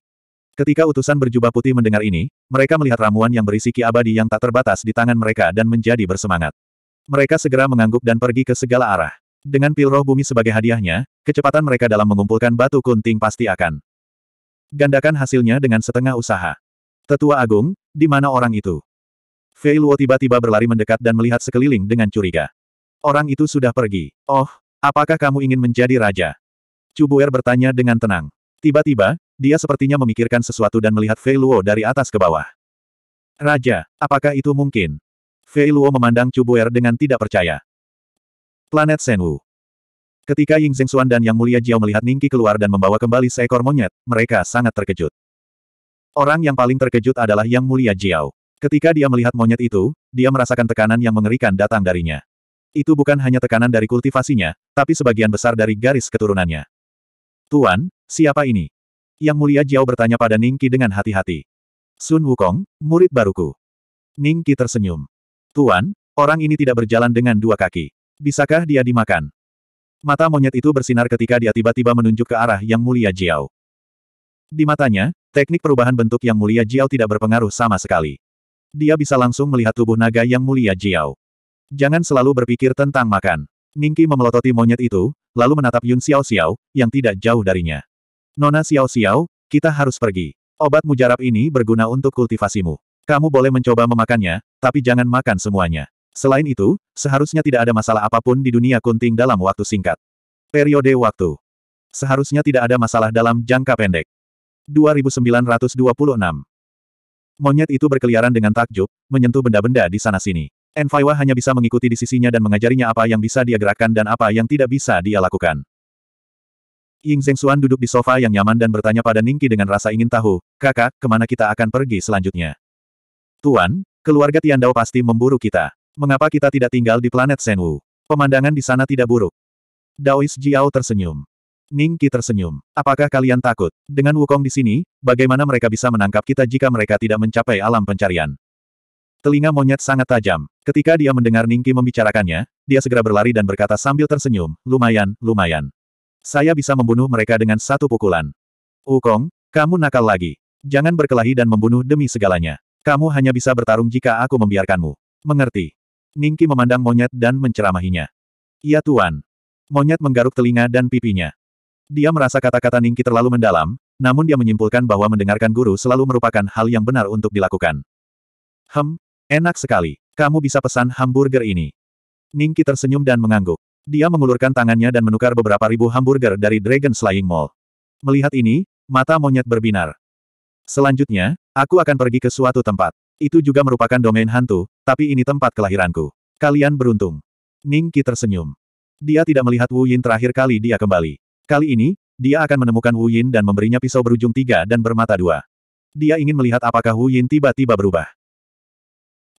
Ketika utusan berjubah putih mendengar ini, mereka melihat ramuan yang berisi ki abadi yang tak terbatas di tangan mereka dan menjadi bersemangat. Mereka segera mengangguk dan pergi ke segala arah. Dengan pil roh bumi sebagai hadiahnya, kecepatan mereka dalam mengumpulkan batu kunting pasti akan gandakan hasilnya dengan setengah usaha. Tetua Agung, di mana orang itu? Fei Luo tiba-tiba berlari mendekat dan melihat sekeliling dengan curiga. Orang itu sudah pergi. Oh, Apakah kamu ingin menjadi raja? Cubuer bertanya dengan tenang. Tiba-tiba, dia sepertinya memikirkan sesuatu dan melihat Fei Luo dari atas ke bawah. Raja, apakah itu mungkin? Fei Luo memandang Cubuer dengan tidak percaya. Planet Senwu. Ketika Ying Zhengxuan dan Yang Mulia Jiao melihat Ningki keluar dan membawa kembali seekor monyet, mereka sangat terkejut. Orang yang paling terkejut adalah Yang Mulia Jiao. Ketika dia melihat monyet itu, dia merasakan tekanan yang mengerikan datang darinya. Itu bukan hanya tekanan dari kultivasinya, tapi sebagian besar dari garis keturunannya. Tuan, siapa ini? Yang Mulia Jiao bertanya pada Qi dengan hati-hati. Sun Wukong, murid baruku. Qi tersenyum. Tuan, orang ini tidak berjalan dengan dua kaki. Bisakah dia dimakan? Mata monyet itu bersinar ketika dia tiba-tiba menunjuk ke arah Yang Mulia Jiao. Di matanya, teknik perubahan bentuk Yang Mulia Jiao tidak berpengaruh sama sekali. Dia bisa langsung melihat tubuh naga Yang Mulia Jiao. Jangan selalu berpikir tentang makan. Ningki memelototi monyet itu, lalu menatap Yun Xiao Xiao, yang tidak jauh darinya. Nona Xiao Xiao, kita harus pergi. Obat mujarab ini berguna untuk kultivasimu. Kamu boleh mencoba memakannya, tapi jangan makan semuanya. Selain itu, seharusnya tidak ada masalah apapun di dunia kunting dalam waktu singkat. Periode waktu. Seharusnya tidak ada masalah dalam jangka pendek. 2926. Monyet itu berkeliaran dengan takjub, menyentuh benda-benda di sana-sini. Enfaiwa hanya bisa mengikuti di sisinya dan mengajarinya apa yang bisa dia gerakkan dan apa yang tidak bisa dia lakukan. Ying Zhengxuan duduk di sofa yang nyaman dan bertanya pada Ningki dengan rasa ingin tahu, kakak, kemana kita akan pergi selanjutnya? Tuan, keluarga Tian Dao pasti memburu kita. Mengapa kita tidak tinggal di planet Senwu? Pemandangan di sana tidak buruk. Daois Jiao tersenyum. Ningqi tersenyum. Apakah kalian takut? Dengan Wukong di sini, bagaimana mereka bisa menangkap kita jika mereka tidak mencapai alam pencarian? Telinga monyet sangat tajam. Ketika dia mendengar Ningki membicarakannya, dia segera berlari dan berkata sambil tersenyum, lumayan, lumayan. Saya bisa membunuh mereka dengan satu pukulan. Ukong, oh, kamu nakal lagi. Jangan berkelahi dan membunuh demi segalanya. Kamu hanya bisa bertarung jika aku membiarkanmu. Mengerti. Ningki memandang monyet dan menceramahinya. Iya tuan. Monyet menggaruk telinga dan pipinya. Dia merasa kata-kata Ningki terlalu mendalam, namun dia menyimpulkan bahwa mendengarkan guru selalu merupakan hal yang benar untuk dilakukan. Hem, Enak sekali. Kamu bisa pesan hamburger ini. Ningki tersenyum dan mengangguk. Dia mengulurkan tangannya dan menukar beberapa ribu hamburger dari Dragon Slaying Mall. Melihat ini, mata monyet berbinar. Selanjutnya, aku akan pergi ke suatu tempat. Itu juga merupakan domain hantu, tapi ini tempat kelahiranku. Kalian beruntung. Ningki tersenyum. Dia tidak melihat Wu Yin terakhir kali dia kembali. Kali ini, dia akan menemukan Wu Yin dan memberinya pisau berujung tiga dan bermata dua. Dia ingin melihat apakah Wu Yin tiba-tiba berubah.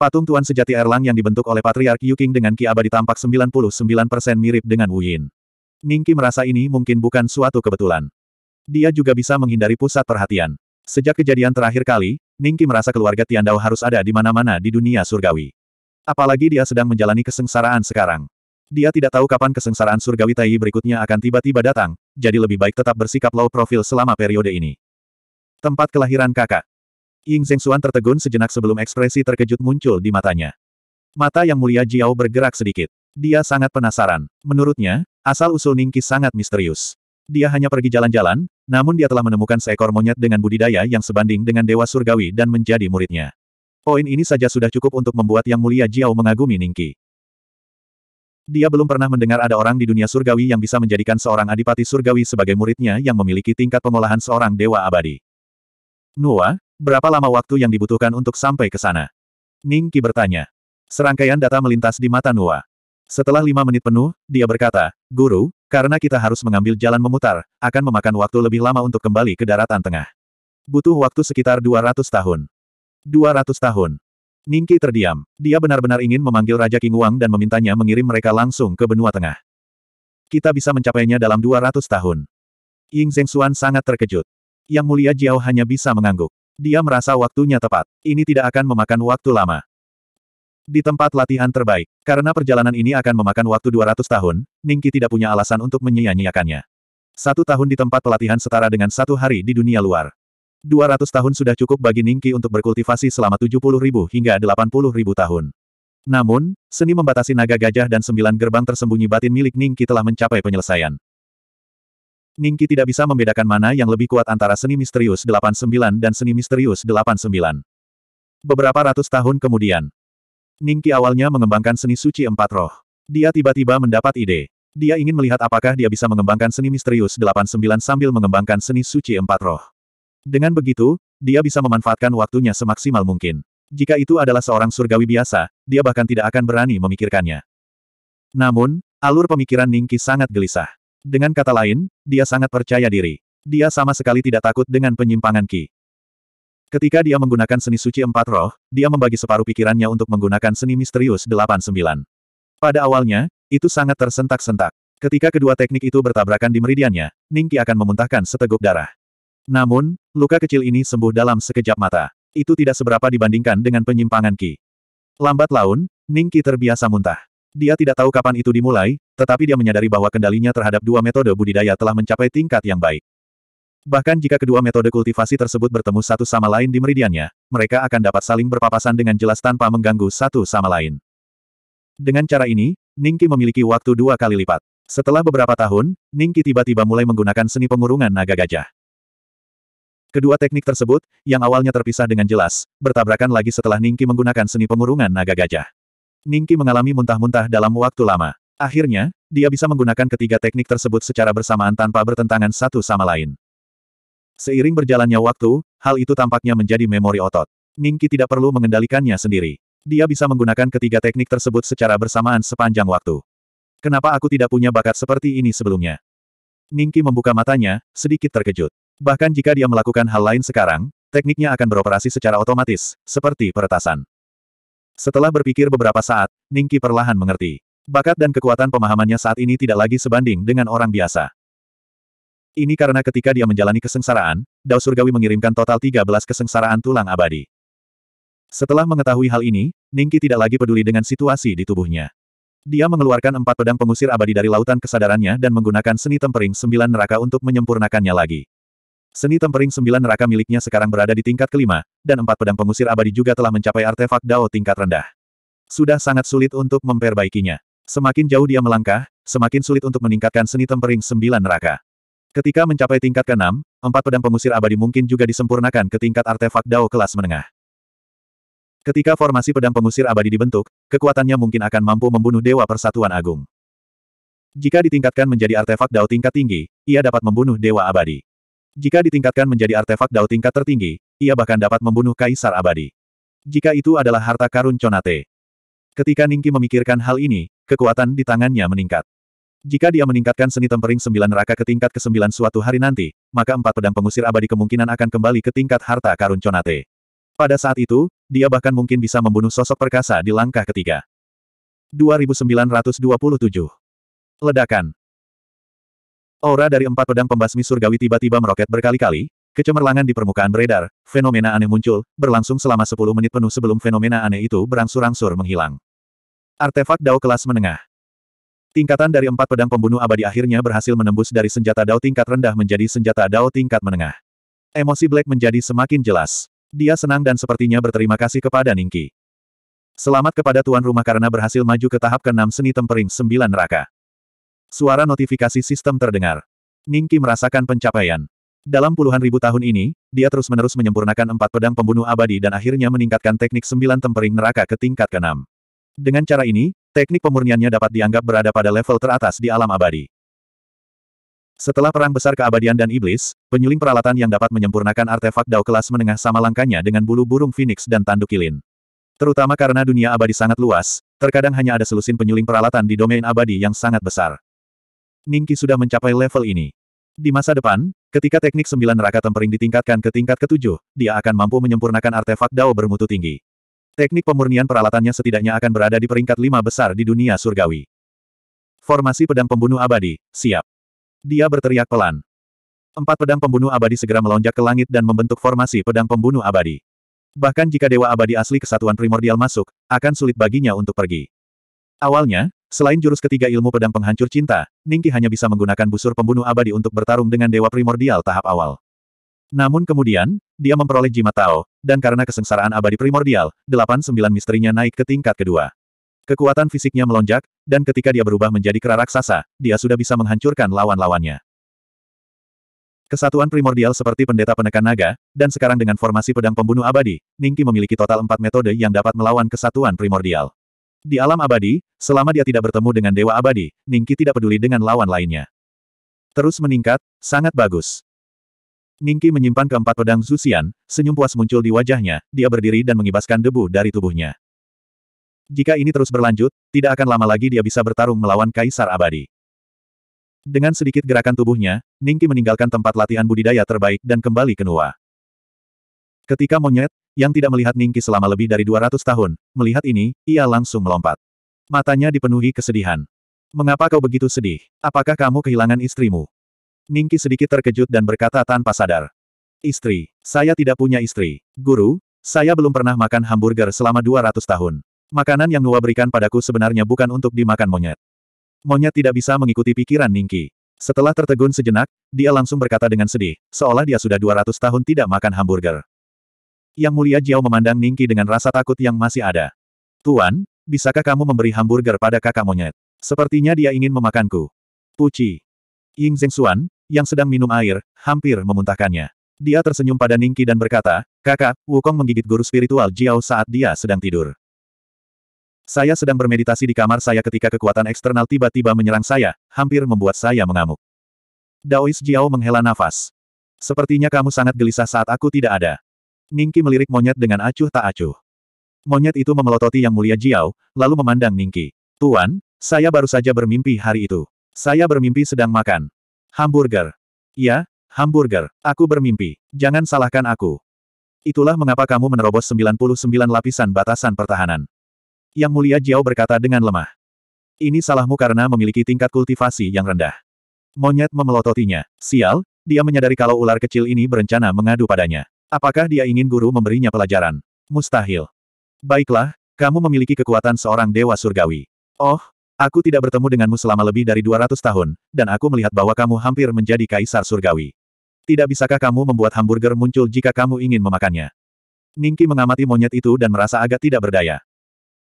Patung Tuan Sejati Erlang yang dibentuk oleh Patriark Yuking dengan Ki Abadi tampak 99% mirip dengan Wu Yin. Ningki merasa ini mungkin bukan suatu kebetulan. Dia juga bisa menghindari pusat perhatian. Sejak kejadian terakhir kali, Ningki merasa keluarga Tian Dao harus ada di mana-mana di dunia surgawi. Apalagi dia sedang menjalani kesengsaraan sekarang. Dia tidak tahu kapan kesengsaraan surgawi Tai berikutnya akan tiba-tiba datang, jadi lebih baik tetap bersikap low profile selama periode ini. Tempat kelahiran kakak. Ying Zhengxuan tertegun sejenak sebelum ekspresi terkejut muncul di matanya. Mata yang mulia Jiao bergerak sedikit. Dia sangat penasaran. Menurutnya, asal-usul Ningki sangat misterius. Dia hanya pergi jalan-jalan, namun dia telah menemukan seekor monyet dengan budidaya yang sebanding dengan Dewa Surgawi dan menjadi muridnya. Poin ini saja sudah cukup untuk membuat Yang Mulia Jiao mengagumi Ningki. Dia belum pernah mendengar ada orang di dunia surgawi yang bisa menjadikan seorang adipati surgawi sebagai muridnya yang memiliki tingkat pengolahan seorang dewa abadi. Nuwa, Berapa lama waktu yang dibutuhkan untuk sampai ke sana? Ning Qi bertanya. Serangkaian data melintas di mata Nua. Setelah lima menit penuh, dia berkata, Guru, karena kita harus mengambil jalan memutar, akan memakan waktu lebih lama untuk kembali ke daratan tengah. Butuh waktu sekitar 200 tahun. 200 tahun. Ning Qi terdiam. Dia benar-benar ingin memanggil Raja King Wang dan memintanya mengirim mereka langsung ke benua tengah. Kita bisa mencapainya dalam 200 tahun. Ying Zhengxuan sangat terkejut. Yang mulia Jiao hanya bisa mengangguk. Dia merasa waktunya tepat. Ini tidak akan memakan waktu lama. Di tempat latihan terbaik, karena perjalanan ini akan memakan waktu 200 tahun, Ningki tidak punya alasan untuk menyia-nyiakannya. Satu tahun di tempat pelatihan setara dengan satu hari di dunia luar. 200 tahun sudah cukup bagi Ningki untuk berkultivasi selama 70 ribu hingga 80 ribu tahun. Namun, seni membatasi naga gajah dan sembilan gerbang tersembunyi batin milik Ningki telah mencapai penyelesaian. Ningki tidak bisa membedakan mana yang lebih kuat antara seni misterius 89 dan seni misterius 89. Beberapa ratus tahun kemudian, Ningki awalnya mengembangkan seni suci empat roh. Dia tiba-tiba mendapat ide. Dia ingin melihat apakah dia bisa mengembangkan seni misterius 89 sambil mengembangkan seni suci empat roh. Dengan begitu, dia bisa memanfaatkan waktunya semaksimal mungkin. Jika itu adalah seorang surgawi biasa, dia bahkan tidak akan berani memikirkannya. Namun, alur pemikiran Ningki sangat gelisah. Dengan kata lain, dia sangat percaya diri. Dia sama sekali tidak takut dengan penyimpangan Ki. Ketika dia menggunakan seni suci empat roh, dia membagi separuh pikirannya untuk menggunakan seni misterius delapan sembilan. Pada awalnya, itu sangat tersentak-sentak. Ketika kedua teknik itu bertabrakan di meridiannya, Ningki akan memuntahkan seteguk darah. Namun, luka kecil ini sembuh dalam sekejap mata. Itu tidak seberapa dibandingkan dengan penyimpangan Ki. Lambat laun, Ningki terbiasa muntah. Dia tidak tahu kapan itu dimulai, tetapi dia menyadari bahwa kendalinya terhadap dua metode budidaya telah mencapai tingkat yang baik. Bahkan jika kedua metode kultivasi tersebut bertemu satu sama lain di meridiannya, mereka akan dapat saling berpapasan dengan jelas tanpa mengganggu satu sama lain. Dengan cara ini, Ningki memiliki waktu dua kali lipat. Setelah beberapa tahun, Ningki tiba-tiba mulai menggunakan seni pengurungan naga gajah. Kedua teknik tersebut, yang awalnya terpisah dengan jelas, bertabrakan lagi setelah Ningki menggunakan seni pengurungan naga gajah. Ningki mengalami muntah-muntah dalam waktu lama. Akhirnya, dia bisa menggunakan ketiga teknik tersebut secara bersamaan tanpa bertentangan satu sama lain. Seiring berjalannya waktu, hal itu tampaknya menjadi memori otot. Ningki tidak perlu mengendalikannya sendiri. Dia bisa menggunakan ketiga teknik tersebut secara bersamaan sepanjang waktu. Kenapa aku tidak punya bakat seperti ini sebelumnya? Ningki membuka matanya, sedikit terkejut. Bahkan jika dia melakukan hal lain sekarang, tekniknya akan beroperasi secara otomatis, seperti peretasan. Setelah berpikir beberapa saat, Ningki perlahan mengerti. Bakat dan kekuatan pemahamannya saat ini tidak lagi sebanding dengan orang biasa. Ini karena ketika dia menjalani kesengsaraan, Dao Surgawi mengirimkan total 13 kesengsaraan tulang abadi. Setelah mengetahui hal ini, Ningki tidak lagi peduli dengan situasi di tubuhnya. Dia mengeluarkan empat pedang pengusir abadi dari lautan kesadarannya dan menggunakan seni tempering sembilan neraka untuk menyempurnakannya lagi. Seni tempering sembilan neraka miliknya sekarang berada di tingkat kelima, dan empat pedang pengusir abadi juga telah mencapai artefak Dao tingkat rendah. Sudah sangat sulit untuk memperbaikinya. Semakin jauh dia melangkah, semakin sulit untuk meningkatkan seni tempering sembilan neraka. Ketika mencapai tingkat ke-6, empat pedang pengusir abadi mungkin juga disempurnakan ke tingkat artefak Dao kelas menengah. Ketika formasi pedang pengusir abadi dibentuk, kekuatannya mungkin akan mampu membunuh Dewa Persatuan Agung. Jika ditingkatkan menjadi artefak Dao tingkat tinggi, ia dapat membunuh Dewa Abadi. Jika ditingkatkan menjadi artefak Dao tingkat tertinggi, ia bahkan dapat membunuh Kaisar Abadi. Jika itu adalah harta karun Conate. Ketika Ningki memikirkan hal ini, kekuatan di tangannya meningkat. Jika dia meningkatkan seni tempering sembilan neraka ke tingkat ke-9 suatu hari nanti, maka empat pedang pengusir abadi kemungkinan akan kembali ke tingkat harta karun Conate. Pada saat itu, dia bahkan mungkin bisa membunuh sosok perkasa di langkah ketiga. 2927 Ledakan Aura dari empat pedang pembasmi surgawi tiba-tiba meroket berkali-kali, kecemerlangan di permukaan beredar, fenomena aneh muncul, berlangsung selama 10 menit penuh sebelum fenomena aneh itu berangsur-angsur menghilang. Artefak Dao kelas menengah. Tingkatan dari empat pedang pembunuh abadi akhirnya berhasil menembus dari senjata Dao tingkat rendah menjadi senjata Dao tingkat menengah. Emosi Black menjadi semakin jelas. Dia senang dan sepertinya berterima kasih kepada Ningki. Selamat kepada tuan rumah karena berhasil maju ke tahap keenam seni tempering sembilan neraka. Suara notifikasi sistem terdengar. Ningki merasakan pencapaian. Dalam puluhan ribu tahun ini, dia terus-menerus menyempurnakan empat pedang pembunuh abadi dan akhirnya meningkatkan teknik sembilan tempering neraka ke tingkat keenam. Dengan cara ini, teknik pemurniannya dapat dianggap berada pada level teratas di alam abadi. Setelah perang besar keabadian dan iblis, penyuling peralatan yang dapat menyempurnakan artefak Dao kelas menengah sama langkanya dengan bulu burung phoenix dan tanduk kilin. Terutama karena dunia abadi sangat luas, terkadang hanya ada selusin penyuling peralatan di domain abadi yang sangat besar. Ningki sudah mencapai level ini. Di masa depan, ketika teknik sembilan neraka tempering ditingkatkan ke tingkat ketujuh, dia akan mampu menyempurnakan artefak Dao bermutu tinggi. Teknik pemurnian peralatannya setidaknya akan berada di peringkat lima besar di dunia surgawi. Formasi pedang pembunuh abadi, siap. Dia berteriak pelan. Empat pedang pembunuh abadi segera melonjak ke langit dan membentuk formasi pedang pembunuh abadi. Bahkan jika Dewa Abadi asli kesatuan primordial masuk, akan sulit baginya untuk pergi. Awalnya, selain jurus ketiga ilmu pedang penghancur cinta, Ningki hanya bisa menggunakan busur pembunuh abadi untuk bertarung dengan Dewa Primordial tahap awal. Namun kemudian, dia memperoleh jimat Tao, dan karena kesengsaraan abadi primordial, 89 misterinya naik ke tingkat kedua. Kekuatan fisiknya melonjak, dan ketika dia berubah menjadi kera raksasa, dia sudah bisa menghancurkan lawan-lawannya. Kesatuan primordial seperti pendeta penekan naga, dan sekarang dengan formasi pedang pembunuh abadi, Ningki memiliki total empat metode yang dapat melawan kesatuan primordial. Di alam abadi, selama dia tidak bertemu dengan dewa abadi, Ningki tidak peduli dengan lawan lainnya. Terus meningkat, sangat bagus. Ningki menyimpan keempat pedang Zuxian, senyum puas muncul di wajahnya, dia berdiri dan mengibaskan debu dari tubuhnya. Jika ini terus berlanjut, tidak akan lama lagi dia bisa bertarung melawan Kaisar Abadi. Dengan sedikit gerakan tubuhnya, Ningki meninggalkan tempat latihan budidaya terbaik dan kembali ke Nuwa. Ketika monyet, yang tidak melihat Ningki selama lebih dari 200 tahun, melihat ini, ia langsung melompat. Matanya dipenuhi kesedihan. Mengapa kau begitu sedih? Apakah kamu kehilangan istrimu? Ningki sedikit terkejut dan berkata tanpa sadar. Istri. Saya tidak punya istri. Guru, saya belum pernah makan hamburger selama 200 tahun. Makanan yang Nua berikan padaku sebenarnya bukan untuk dimakan monyet. Monyet tidak bisa mengikuti pikiran Ningki. Setelah tertegun sejenak, dia langsung berkata dengan sedih, seolah dia sudah 200 tahun tidak makan hamburger. Yang mulia Jiao memandang Ningki dengan rasa takut yang masih ada. Tuan, bisakah kamu memberi hamburger pada kakak monyet? Sepertinya dia ingin memakanku. Puci. Ying Zhengxuan, yang sedang minum air, hampir memuntahkannya. Dia tersenyum pada Ningki dan berkata, Kakak, Wukong menggigit guru spiritual Jiao saat dia sedang tidur. Saya sedang bermeditasi di kamar saya ketika kekuatan eksternal tiba-tiba menyerang saya, hampir membuat saya mengamuk. Daois Jiao menghela nafas. Sepertinya kamu sangat gelisah saat aku tidak ada. Ningki melirik monyet dengan acuh tak acuh. Monyet itu memelototi Yang Mulia Jiao, lalu memandang Ningki. Tuan, saya baru saja bermimpi hari itu. Saya bermimpi sedang makan. Hamburger. Ya, hamburger. Aku bermimpi. Jangan salahkan aku. Itulah mengapa kamu menerobos 99 lapisan batasan pertahanan. Yang mulia Jiao berkata dengan lemah. Ini salahmu karena memiliki tingkat kultivasi yang rendah. Monyet memelototinya. Sial, dia menyadari kalau ular kecil ini berencana mengadu padanya. Apakah dia ingin guru memberinya pelajaran? Mustahil. Baiklah, kamu memiliki kekuatan seorang dewa surgawi. Oh, Aku tidak bertemu denganmu selama lebih dari 200 tahun, dan aku melihat bahwa kamu hampir menjadi kaisar surgawi. Tidak bisakah kamu membuat hamburger muncul jika kamu ingin memakannya? Ningki mengamati monyet itu dan merasa agak tidak berdaya.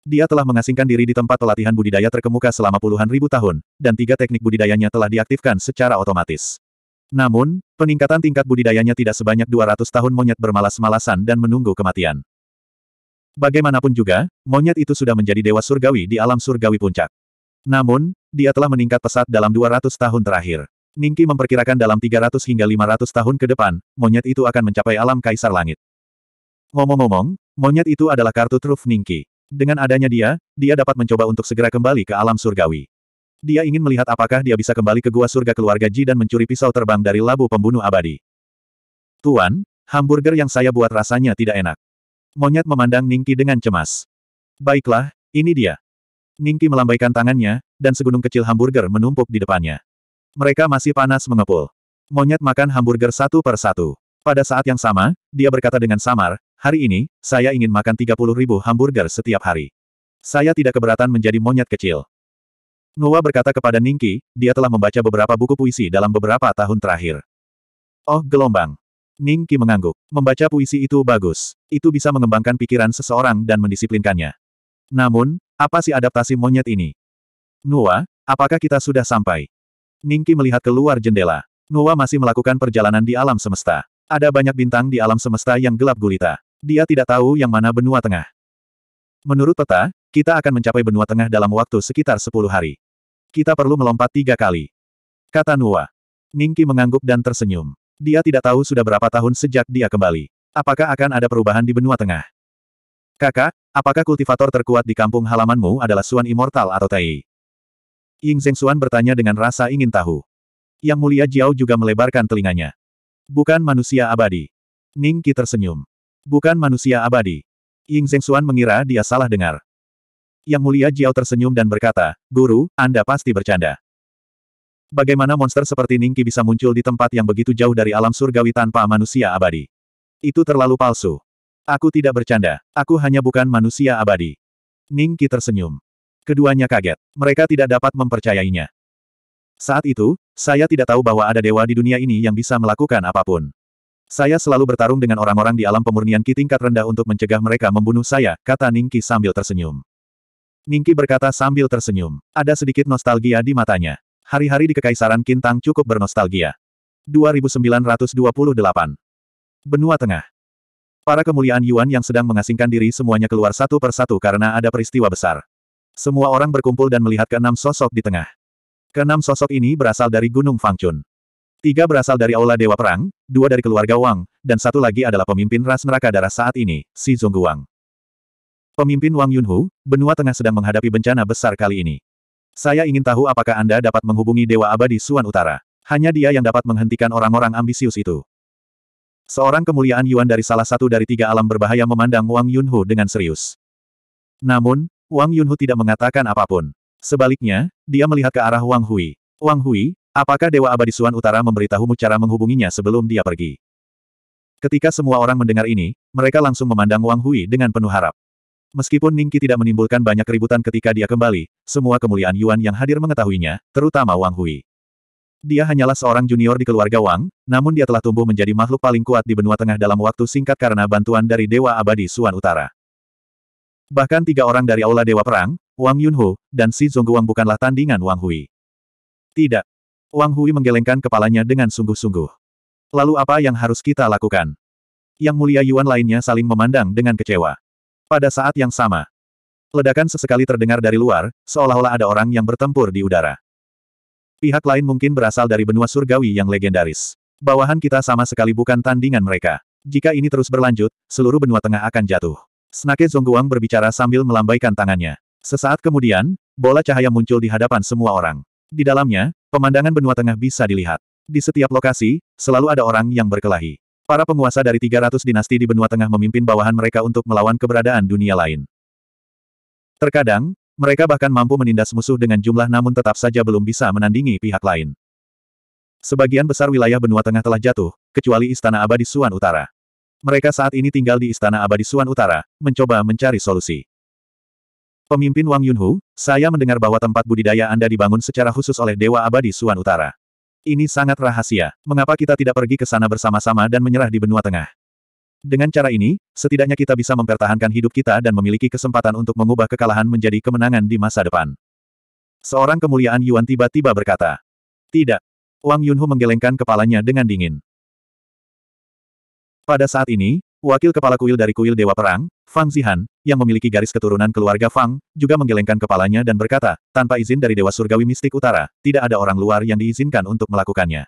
Dia telah mengasingkan diri di tempat pelatihan budidaya terkemuka selama puluhan ribu tahun, dan tiga teknik budidayanya telah diaktifkan secara otomatis. Namun, peningkatan tingkat budidayanya tidak sebanyak 200 tahun monyet bermalas-malasan dan menunggu kematian. Bagaimanapun juga, monyet itu sudah menjadi dewa surgawi di alam surgawi puncak. Namun, dia telah meningkat pesat dalam 200 tahun terakhir. Ningki memperkirakan dalam 300 hingga 500 tahun ke depan, monyet itu akan mencapai alam kaisar langit. Ngomong-ngomong, monyet itu adalah kartu truf Ningki. Dengan adanya dia, dia dapat mencoba untuk segera kembali ke alam surgawi. Dia ingin melihat apakah dia bisa kembali ke gua surga keluarga Ji dan mencuri pisau terbang dari labu pembunuh abadi. Tuan, hamburger yang saya buat rasanya tidak enak. Monyet memandang Ningki dengan cemas. Baiklah, ini dia. Ningki melambaikan tangannya, dan segunung kecil hamburger menumpuk di depannya. Mereka masih panas mengepul. Monyet makan hamburger satu per satu. Pada saat yang sama, dia berkata dengan samar, hari ini, saya ingin makan 30 ribu hamburger setiap hari. Saya tidak keberatan menjadi monyet kecil. Noah berkata kepada Ningki, dia telah membaca beberapa buku puisi dalam beberapa tahun terakhir. Oh gelombang. Ningki mengangguk. Membaca puisi itu bagus. Itu bisa mengembangkan pikiran seseorang dan mendisiplinkannya. Namun, apa sih adaptasi monyet ini? Nuwa, apakah kita sudah sampai? Ningki melihat keluar jendela. Nuwa masih melakukan perjalanan di alam semesta. Ada banyak bintang di alam semesta yang gelap gulita. Dia tidak tahu yang mana benua tengah. Menurut peta, kita akan mencapai benua tengah dalam waktu sekitar 10 hari. Kita perlu melompat tiga kali. Kata Nuwa. Ningki mengangguk dan tersenyum. Dia tidak tahu sudah berapa tahun sejak dia kembali. Apakah akan ada perubahan di benua tengah? Kakak, Apakah kultivator terkuat di kampung halamanmu adalah Suan Immortal atau Tai? Ying Suan bertanya dengan rasa ingin tahu. Yang mulia Jiao juga melebarkan telinganya. Bukan manusia abadi. Ning Qi tersenyum. Bukan manusia abadi. Ying Suan mengira dia salah dengar. Yang mulia Jiao tersenyum dan berkata, Guru, Anda pasti bercanda. Bagaimana monster seperti Ning Qi bisa muncul di tempat yang begitu jauh dari alam surgawi tanpa manusia abadi? Itu terlalu palsu. Aku tidak bercanda. Aku hanya bukan manusia abadi. Ning Qi tersenyum. Keduanya kaget. Mereka tidak dapat mempercayainya. Saat itu, saya tidak tahu bahwa ada dewa di dunia ini yang bisa melakukan apapun. Saya selalu bertarung dengan orang-orang di alam pemurnian Qi tingkat rendah untuk mencegah mereka membunuh saya, kata Ning Qi sambil tersenyum. Ning Qi berkata sambil tersenyum. Ada sedikit nostalgia di matanya. Hari-hari di Kekaisaran Kintang cukup bernostalgia. 2928 Benua Tengah Para kemuliaan Yuan yang sedang mengasingkan diri semuanya keluar satu persatu karena ada peristiwa besar. Semua orang berkumpul dan melihat keenam sosok di tengah. Keenam sosok ini berasal dari Gunung Fangchun. Tiga berasal dari Aula Dewa Perang, dua dari keluarga Wang, dan satu lagi adalah pemimpin ras neraka darah saat ini, Si Zongguang. Pemimpin Wang Yunhu, benua tengah sedang menghadapi bencana besar kali ini. Saya ingin tahu apakah Anda dapat menghubungi Dewa Abadi Suan Utara. Hanya dia yang dapat menghentikan orang-orang ambisius itu. Seorang kemuliaan Yuan dari salah satu dari tiga alam berbahaya memandang Wang Yunhu dengan serius. Namun, Wang Yunhu tidak mengatakan apapun. Sebaliknya, dia melihat ke arah Wang Hui. Wang Hui, apakah Dewa Abadi Suan Utara memberitahumu cara menghubunginya sebelum dia pergi? Ketika semua orang mendengar ini, mereka langsung memandang Wang Hui dengan penuh harap. Meskipun Ningki tidak menimbulkan banyak keributan ketika dia kembali, semua kemuliaan Yuan yang hadir mengetahuinya, terutama Wang Hui. Dia hanyalah seorang junior di keluarga Wang, namun dia telah tumbuh menjadi makhluk paling kuat di benua tengah dalam waktu singkat karena bantuan dari Dewa Abadi Suan Utara. Bahkan tiga orang dari Aula Dewa Perang, Wang Yunhu, dan Si Zongguang bukanlah tandingan Wang Hui. Tidak. Wang Hui menggelengkan kepalanya dengan sungguh-sungguh. Lalu apa yang harus kita lakukan? Yang mulia Yuan lainnya saling memandang dengan kecewa. Pada saat yang sama, ledakan sesekali terdengar dari luar, seolah-olah ada orang yang bertempur di udara. Pihak lain mungkin berasal dari benua surgawi yang legendaris. Bawahan kita sama sekali bukan tandingan mereka. Jika ini terus berlanjut, seluruh benua tengah akan jatuh. Snake Zongguang berbicara sambil melambaikan tangannya. Sesaat kemudian, bola cahaya muncul di hadapan semua orang. Di dalamnya, pemandangan benua tengah bisa dilihat. Di setiap lokasi, selalu ada orang yang berkelahi. Para penguasa dari 300 dinasti di benua tengah memimpin bawahan mereka untuk melawan keberadaan dunia lain. Terkadang, mereka bahkan mampu menindas musuh dengan jumlah namun tetap saja belum bisa menandingi pihak lain. Sebagian besar wilayah benua tengah telah jatuh, kecuali Istana Abadi Suan Utara. Mereka saat ini tinggal di Istana Abadi Suan Utara, mencoba mencari solusi. Pemimpin Wang Yunhu, saya mendengar bahwa tempat budidaya Anda dibangun secara khusus oleh Dewa Abadi Suan Utara. Ini sangat rahasia. Mengapa kita tidak pergi ke sana bersama-sama dan menyerah di benua tengah? Dengan cara ini, setidaknya kita bisa mempertahankan hidup kita dan memiliki kesempatan untuk mengubah kekalahan menjadi kemenangan di masa depan. Seorang kemuliaan Yuan tiba-tiba berkata. Tidak. Wang Yunhu menggelengkan kepalanya dengan dingin. Pada saat ini, wakil kepala kuil dari kuil Dewa Perang, Fang Zihan, yang memiliki garis keturunan keluarga Fang, juga menggelengkan kepalanya dan berkata, tanpa izin dari Dewa Surgawi Mistik Utara, tidak ada orang luar yang diizinkan untuk melakukannya.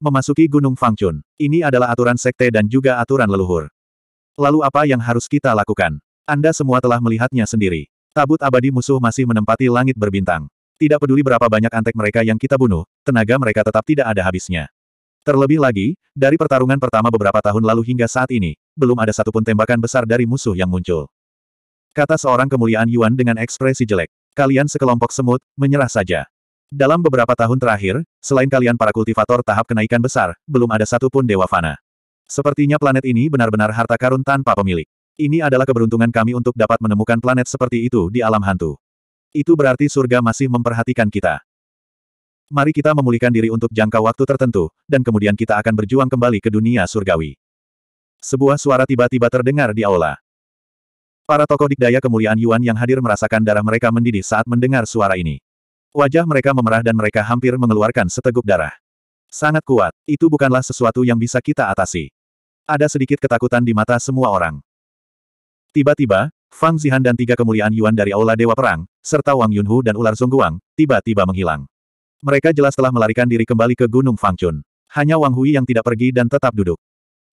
Memasuki Gunung Fangchun. Ini adalah aturan sekte dan juga aturan leluhur. Lalu apa yang harus kita lakukan? Anda semua telah melihatnya sendiri. Tabut abadi musuh masih menempati langit berbintang. Tidak peduli berapa banyak antek mereka yang kita bunuh, tenaga mereka tetap tidak ada habisnya. Terlebih lagi, dari pertarungan pertama beberapa tahun lalu hingga saat ini, belum ada satupun tembakan besar dari musuh yang muncul. Kata seorang kemuliaan Yuan dengan ekspresi jelek. Kalian sekelompok semut, menyerah saja. Dalam beberapa tahun terakhir, selain kalian para kultivator tahap kenaikan besar, belum ada satupun Dewa Fana. Sepertinya planet ini benar-benar harta karun tanpa pemilik. Ini adalah keberuntungan kami untuk dapat menemukan planet seperti itu di alam hantu. Itu berarti surga masih memperhatikan kita. Mari kita memulihkan diri untuk jangka waktu tertentu, dan kemudian kita akan berjuang kembali ke dunia surgawi. Sebuah suara tiba-tiba terdengar di aula. Para tokoh dikdaya kemuliaan Yuan yang hadir merasakan darah mereka mendidih saat mendengar suara ini. Wajah mereka memerah dan mereka hampir mengeluarkan seteguk darah. Sangat kuat, itu bukanlah sesuatu yang bisa kita atasi. Ada sedikit ketakutan di mata semua orang. Tiba-tiba, Fang Zihan dan tiga kemuliaan Yuan dari Aula Dewa Perang, serta Wang Yunhu dan ular Zongguang, tiba-tiba menghilang. Mereka jelas telah melarikan diri kembali ke Gunung Fangchun. Hanya Wang Hui yang tidak pergi dan tetap duduk.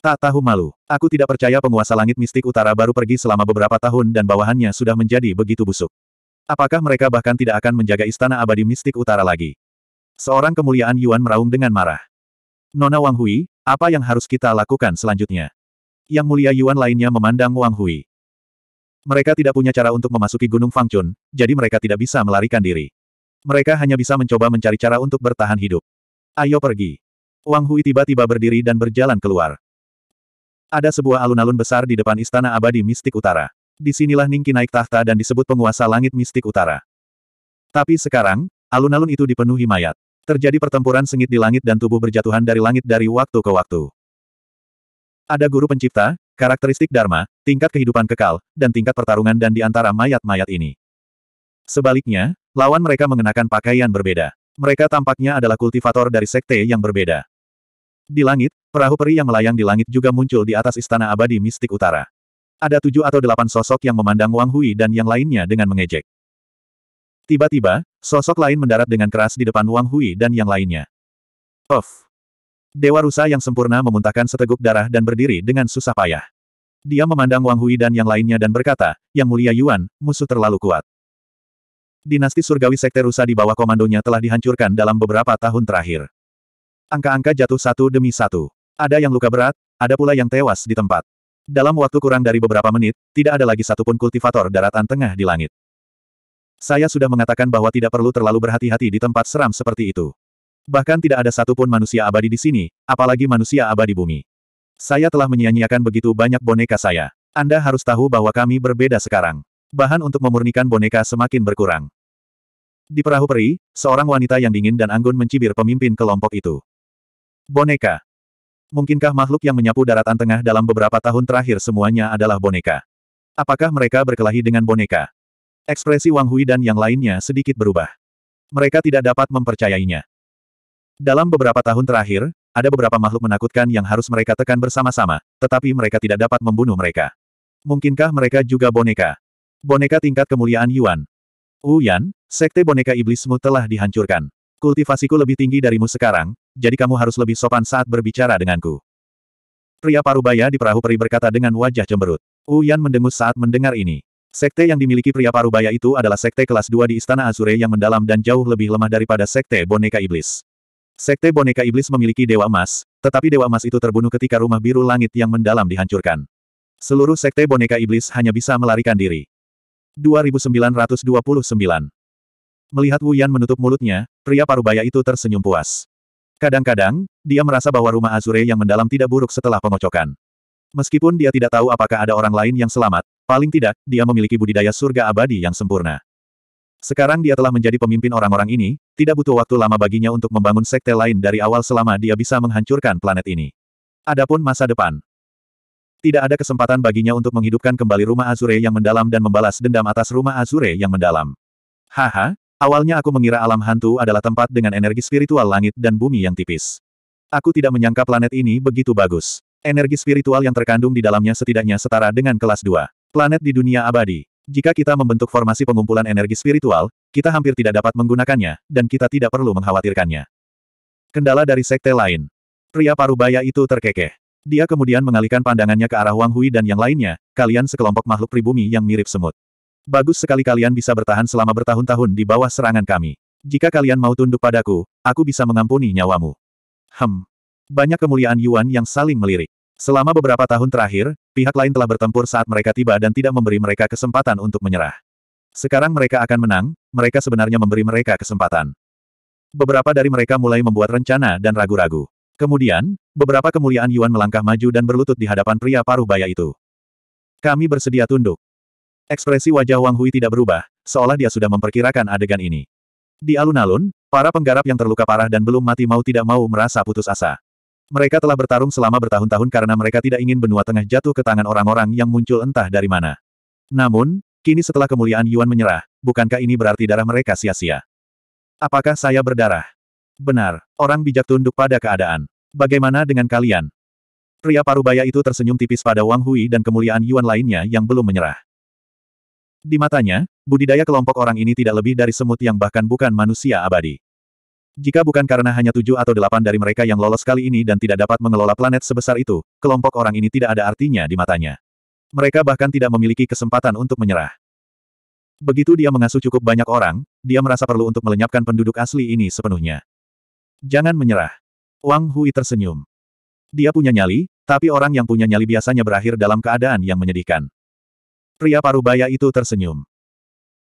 Tak tahu malu, aku tidak percaya penguasa langit mistik utara baru pergi selama beberapa tahun dan bawahannya sudah menjadi begitu busuk. Apakah mereka bahkan tidak akan menjaga istana abadi mistik utara lagi? Seorang kemuliaan Yuan meraung dengan marah. Nona Wang Hui, apa yang harus kita lakukan selanjutnya? Yang mulia Yuan lainnya memandang Wang Hui. Mereka tidak punya cara untuk memasuki Gunung Fangchun, jadi mereka tidak bisa melarikan diri. Mereka hanya bisa mencoba mencari cara untuk bertahan hidup. Ayo pergi. Wang Hui tiba-tiba berdiri dan berjalan keluar. Ada sebuah alun-alun besar di depan Istana Abadi Mistik Utara. Disinilah Ningki naik tahta dan disebut penguasa langit mistik utara. Tapi sekarang, alun-alun itu dipenuhi mayat. Terjadi pertempuran sengit di langit dan tubuh berjatuhan dari langit dari waktu ke waktu. Ada guru pencipta, karakteristik Dharma, tingkat kehidupan kekal, dan tingkat pertarungan dan di antara mayat-mayat ini. Sebaliknya, lawan mereka mengenakan pakaian berbeda. Mereka tampaknya adalah kultivator dari sekte yang berbeda. Di langit, perahu peri yang melayang di langit juga muncul di atas istana abadi mistik utara. Ada tujuh atau delapan sosok yang memandang Wang Hui dan yang lainnya dengan mengejek. Tiba-tiba, sosok lain mendarat dengan keras di depan Wang Hui dan yang lainnya. Of! Dewa rusa yang sempurna memuntahkan seteguk darah dan berdiri dengan susah payah. Dia memandang Wang Hui dan yang lainnya dan berkata, Yang mulia Yuan, musuh terlalu kuat. Dinasti surgawi sekte rusa di bawah komandonya telah dihancurkan dalam beberapa tahun terakhir. Angka-angka jatuh satu demi satu. Ada yang luka berat, ada pula yang tewas di tempat. Dalam waktu kurang dari beberapa menit, tidak ada lagi satupun kultivator daratan tengah di langit. Saya sudah mengatakan bahwa tidak perlu terlalu berhati-hati di tempat seram seperti itu. Bahkan tidak ada satupun manusia abadi di sini, apalagi manusia abadi bumi. Saya telah menyia-nyiakan begitu banyak boneka saya. Anda harus tahu bahwa kami berbeda sekarang. Bahan untuk memurnikan boneka semakin berkurang. Di perahu peri, seorang wanita yang dingin dan anggun mencibir pemimpin kelompok itu. Boneka, Mungkinkah makhluk yang menyapu daratan tengah dalam beberapa tahun terakhir semuanya adalah boneka? Apakah mereka berkelahi dengan boneka? Ekspresi Wang Hui dan yang lainnya sedikit berubah. Mereka tidak dapat mempercayainya. Dalam beberapa tahun terakhir, ada beberapa makhluk menakutkan yang harus mereka tekan bersama-sama, tetapi mereka tidak dapat membunuh mereka. Mungkinkah mereka juga boneka? Boneka tingkat kemuliaan Yuan. Wu Yan, sekte boneka iblismu telah dihancurkan. Kultivasiku lebih tinggi darimu sekarang, jadi kamu harus lebih sopan saat berbicara denganku. Pria parubaya di perahu peri berkata dengan wajah cemberut. Uyan mendengus saat mendengar ini. Sekte yang dimiliki pria parubaya itu adalah sekte kelas 2 di Istana Azure yang mendalam dan jauh lebih lemah daripada sekte boneka iblis. Sekte boneka iblis memiliki dewa emas, tetapi dewa emas itu terbunuh ketika rumah biru langit yang mendalam dihancurkan. Seluruh sekte boneka iblis hanya bisa melarikan diri. 2929 Melihat Wu Yan menutup mulutnya, pria parubaya itu tersenyum puas. Kadang-kadang, dia merasa bahwa rumah Azure yang mendalam tidak buruk setelah pengocokan. Meskipun dia tidak tahu apakah ada orang lain yang selamat, paling tidak, dia memiliki budidaya surga abadi yang sempurna. Sekarang dia telah menjadi pemimpin orang-orang ini, tidak butuh waktu lama baginya untuk membangun sekte lain dari awal selama dia bisa menghancurkan planet ini. Adapun masa depan. Tidak ada kesempatan baginya untuk menghidupkan kembali rumah Azure yang mendalam dan membalas dendam atas rumah Azure yang mendalam. Haha, Awalnya aku mengira alam hantu adalah tempat dengan energi spiritual langit dan bumi yang tipis. Aku tidak menyangka planet ini begitu bagus. Energi spiritual yang terkandung di dalamnya setidaknya setara dengan kelas 2. Planet di dunia abadi. Jika kita membentuk formasi pengumpulan energi spiritual, kita hampir tidak dapat menggunakannya, dan kita tidak perlu mengkhawatirkannya. Kendala dari sekte lain. Pria parubaya itu terkekeh. Dia kemudian mengalihkan pandangannya ke arah Wang Hui dan yang lainnya, kalian sekelompok makhluk pribumi yang mirip semut. Bagus sekali kalian bisa bertahan selama bertahun-tahun di bawah serangan kami. Jika kalian mau tunduk padaku, aku bisa mengampuni nyawamu. Hem. Banyak kemuliaan Yuan yang saling melirik. Selama beberapa tahun terakhir, pihak lain telah bertempur saat mereka tiba dan tidak memberi mereka kesempatan untuk menyerah. Sekarang mereka akan menang, mereka sebenarnya memberi mereka kesempatan. Beberapa dari mereka mulai membuat rencana dan ragu-ragu. Kemudian, beberapa kemuliaan Yuan melangkah maju dan berlutut di hadapan pria paruh baya itu. Kami bersedia tunduk. Ekspresi wajah Wang Hui tidak berubah, seolah dia sudah memperkirakan adegan ini. Di alun-alun, para penggarap yang terluka parah dan belum mati mau tidak mau merasa putus asa. Mereka telah bertarung selama bertahun-tahun karena mereka tidak ingin benua tengah jatuh ke tangan orang-orang yang muncul entah dari mana. Namun, kini setelah kemuliaan Yuan menyerah, bukankah ini berarti darah mereka sia-sia? Apakah saya berdarah? Benar, orang bijak tunduk pada keadaan. Bagaimana dengan kalian? Pria parubaya itu tersenyum tipis pada Wang Hui dan kemuliaan Yuan lainnya yang belum menyerah. Di matanya, budidaya kelompok orang ini tidak lebih dari semut yang bahkan bukan manusia abadi. Jika bukan karena hanya tujuh atau delapan dari mereka yang lolos kali ini dan tidak dapat mengelola planet sebesar itu, kelompok orang ini tidak ada artinya di matanya. Mereka bahkan tidak memiliki kesempatan untuk menyerah. Begitu dia mengasuh cukup banyak orang, dia merasa perlu untuk melenyapkan penduduk asli ini sepenuhnya. Jangan menyerah. Wang Hui tersenyum. Dia punya nyali, tapi orang yang punya nyali biasanya berakhir dalam keadaan yang menyedihkan. Pria Parubaya itu tersenyum.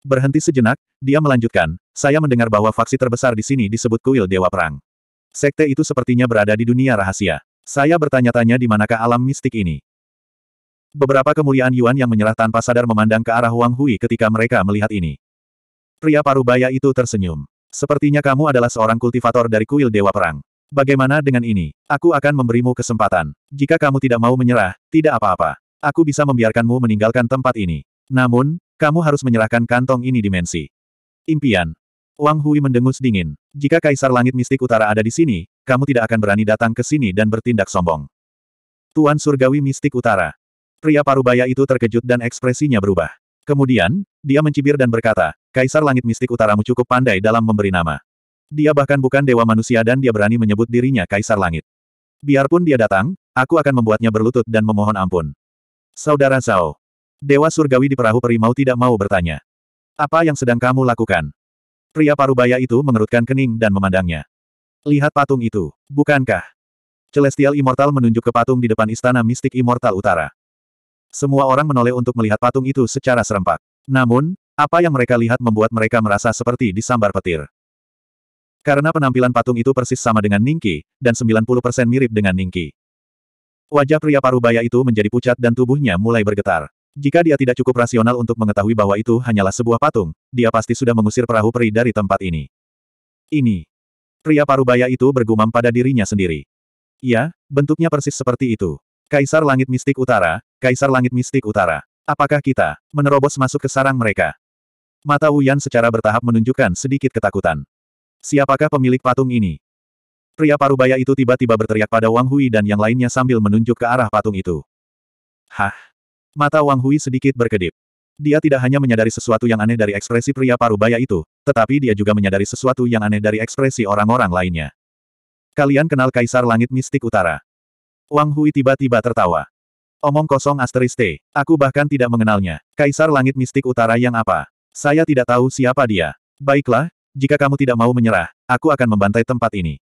Berhenti sejenak, dia melanjutkan, saya mendengar bahwa faksi terbesar di sini disebut kuil Dewa Perang. Sekte itu sepertinya berada di dunia rahasia. Saya bertanya-tanya di manakah alam mistik ini. Beberapa kemuliaan Yuan yang menyerah tanpa sadar memandang ke arah Huang Hui ketika mereka melihat ini. Pria Parubaya itu tersenyum. Sepertinya kamu adalah seorang kultivator dari kuil Dewa Perang. Bagaimana dengan ini? Aku akan memberimu kesempatan. Jika kamu tidak mau menyerah, tidak apa-apa. Aku bisa membiarkanmu meninggalkan tempat ini. Namun, kamu harus menyerahkan kantong ini dimensi. Impian. Wang Hui mendengus dingin. Jika Kaisar Langit Mistik Utara ada di sini, kamu tidak akan berani datang ke sini dan bertindak sombong. Tuan Surgawi Mistik Utara. Pria parubaya itu terkejut dan ekspresinya berubah. Kemudian, dia mencibir dan berkata, Kaisar Langit Mistik Utaramu cukup pandai dalam memberi nama. Dia bahkan bukan dewa manusia dan dia berani menyebut dirinya Kaisar Langit. Biarpun dia datang, aku akan membuatnya berlutut dan memohon ampun. Saudara Zhao. Dewa surgawi di perahu peri mau tidak mau bertanya. Apa yang sedang kamu lakukan? Pria parubaya itu mengerutkan kening dan memandangnya. Lihat patung itu, bukankah? Celestial Immortal menunjuk ke patung di depan istana mistik Immortal Utara. Semua orang menoleh untuk melihat patung itu secara serempak. Namun, apa yang mereka lihat membuat mereka merasa seperti disambar petir. Karena penampilan patung itu persis sama dengan Ningki, dan 90% mirip dengan Ningki. Wajah pria parubaya itu menjadi pucat dan tubuhnya mulai bergetar. Jika dia tidak cukup rasional untuk mengetahui bahwa itu hanyalah sebuah patung, dia pasti sudah mengusir perahu peri dari tempat ini. Ini. Pria parubaya itu bergumam pada dirinya sendiri. Ya, bentuknya persis seperti itu. Kaisar Langit Mistik Utara, Kaisar Langit Mistik Utara. Apakah kita menerobos masuk ke sarang mereka? Mata Wuyan secara bertahap menunjukkan sedikit ketakutan. Siapakah pemilik patung ini? pria parubaya itu tiba-tiba berteriak pada Wang Hui dan yang lainnya sambil menunjuk ke arah patung itu. Hah? Mata Wang Hui sedikit berkedip. Dia tidak hanya menyadari sesuatu yang aneh dari ekspresi pria parubaya itu, tetapi dia juga menyadari sesuatu yang aneh dari ekspresi orang-orang lainnya. Kalian kenal Kaisar Langit Mistik Utara? Wang Hui tiba-tiba tertawa. Omong kosong asteris T. Aku bahkan tidak mengenalnya. Kaisar Langit Mistik Utara yang apa? Saya tidak tahu siapa dia. Baiklah, jika kamu tidak mau menyerah, aku akan membantai tempat ini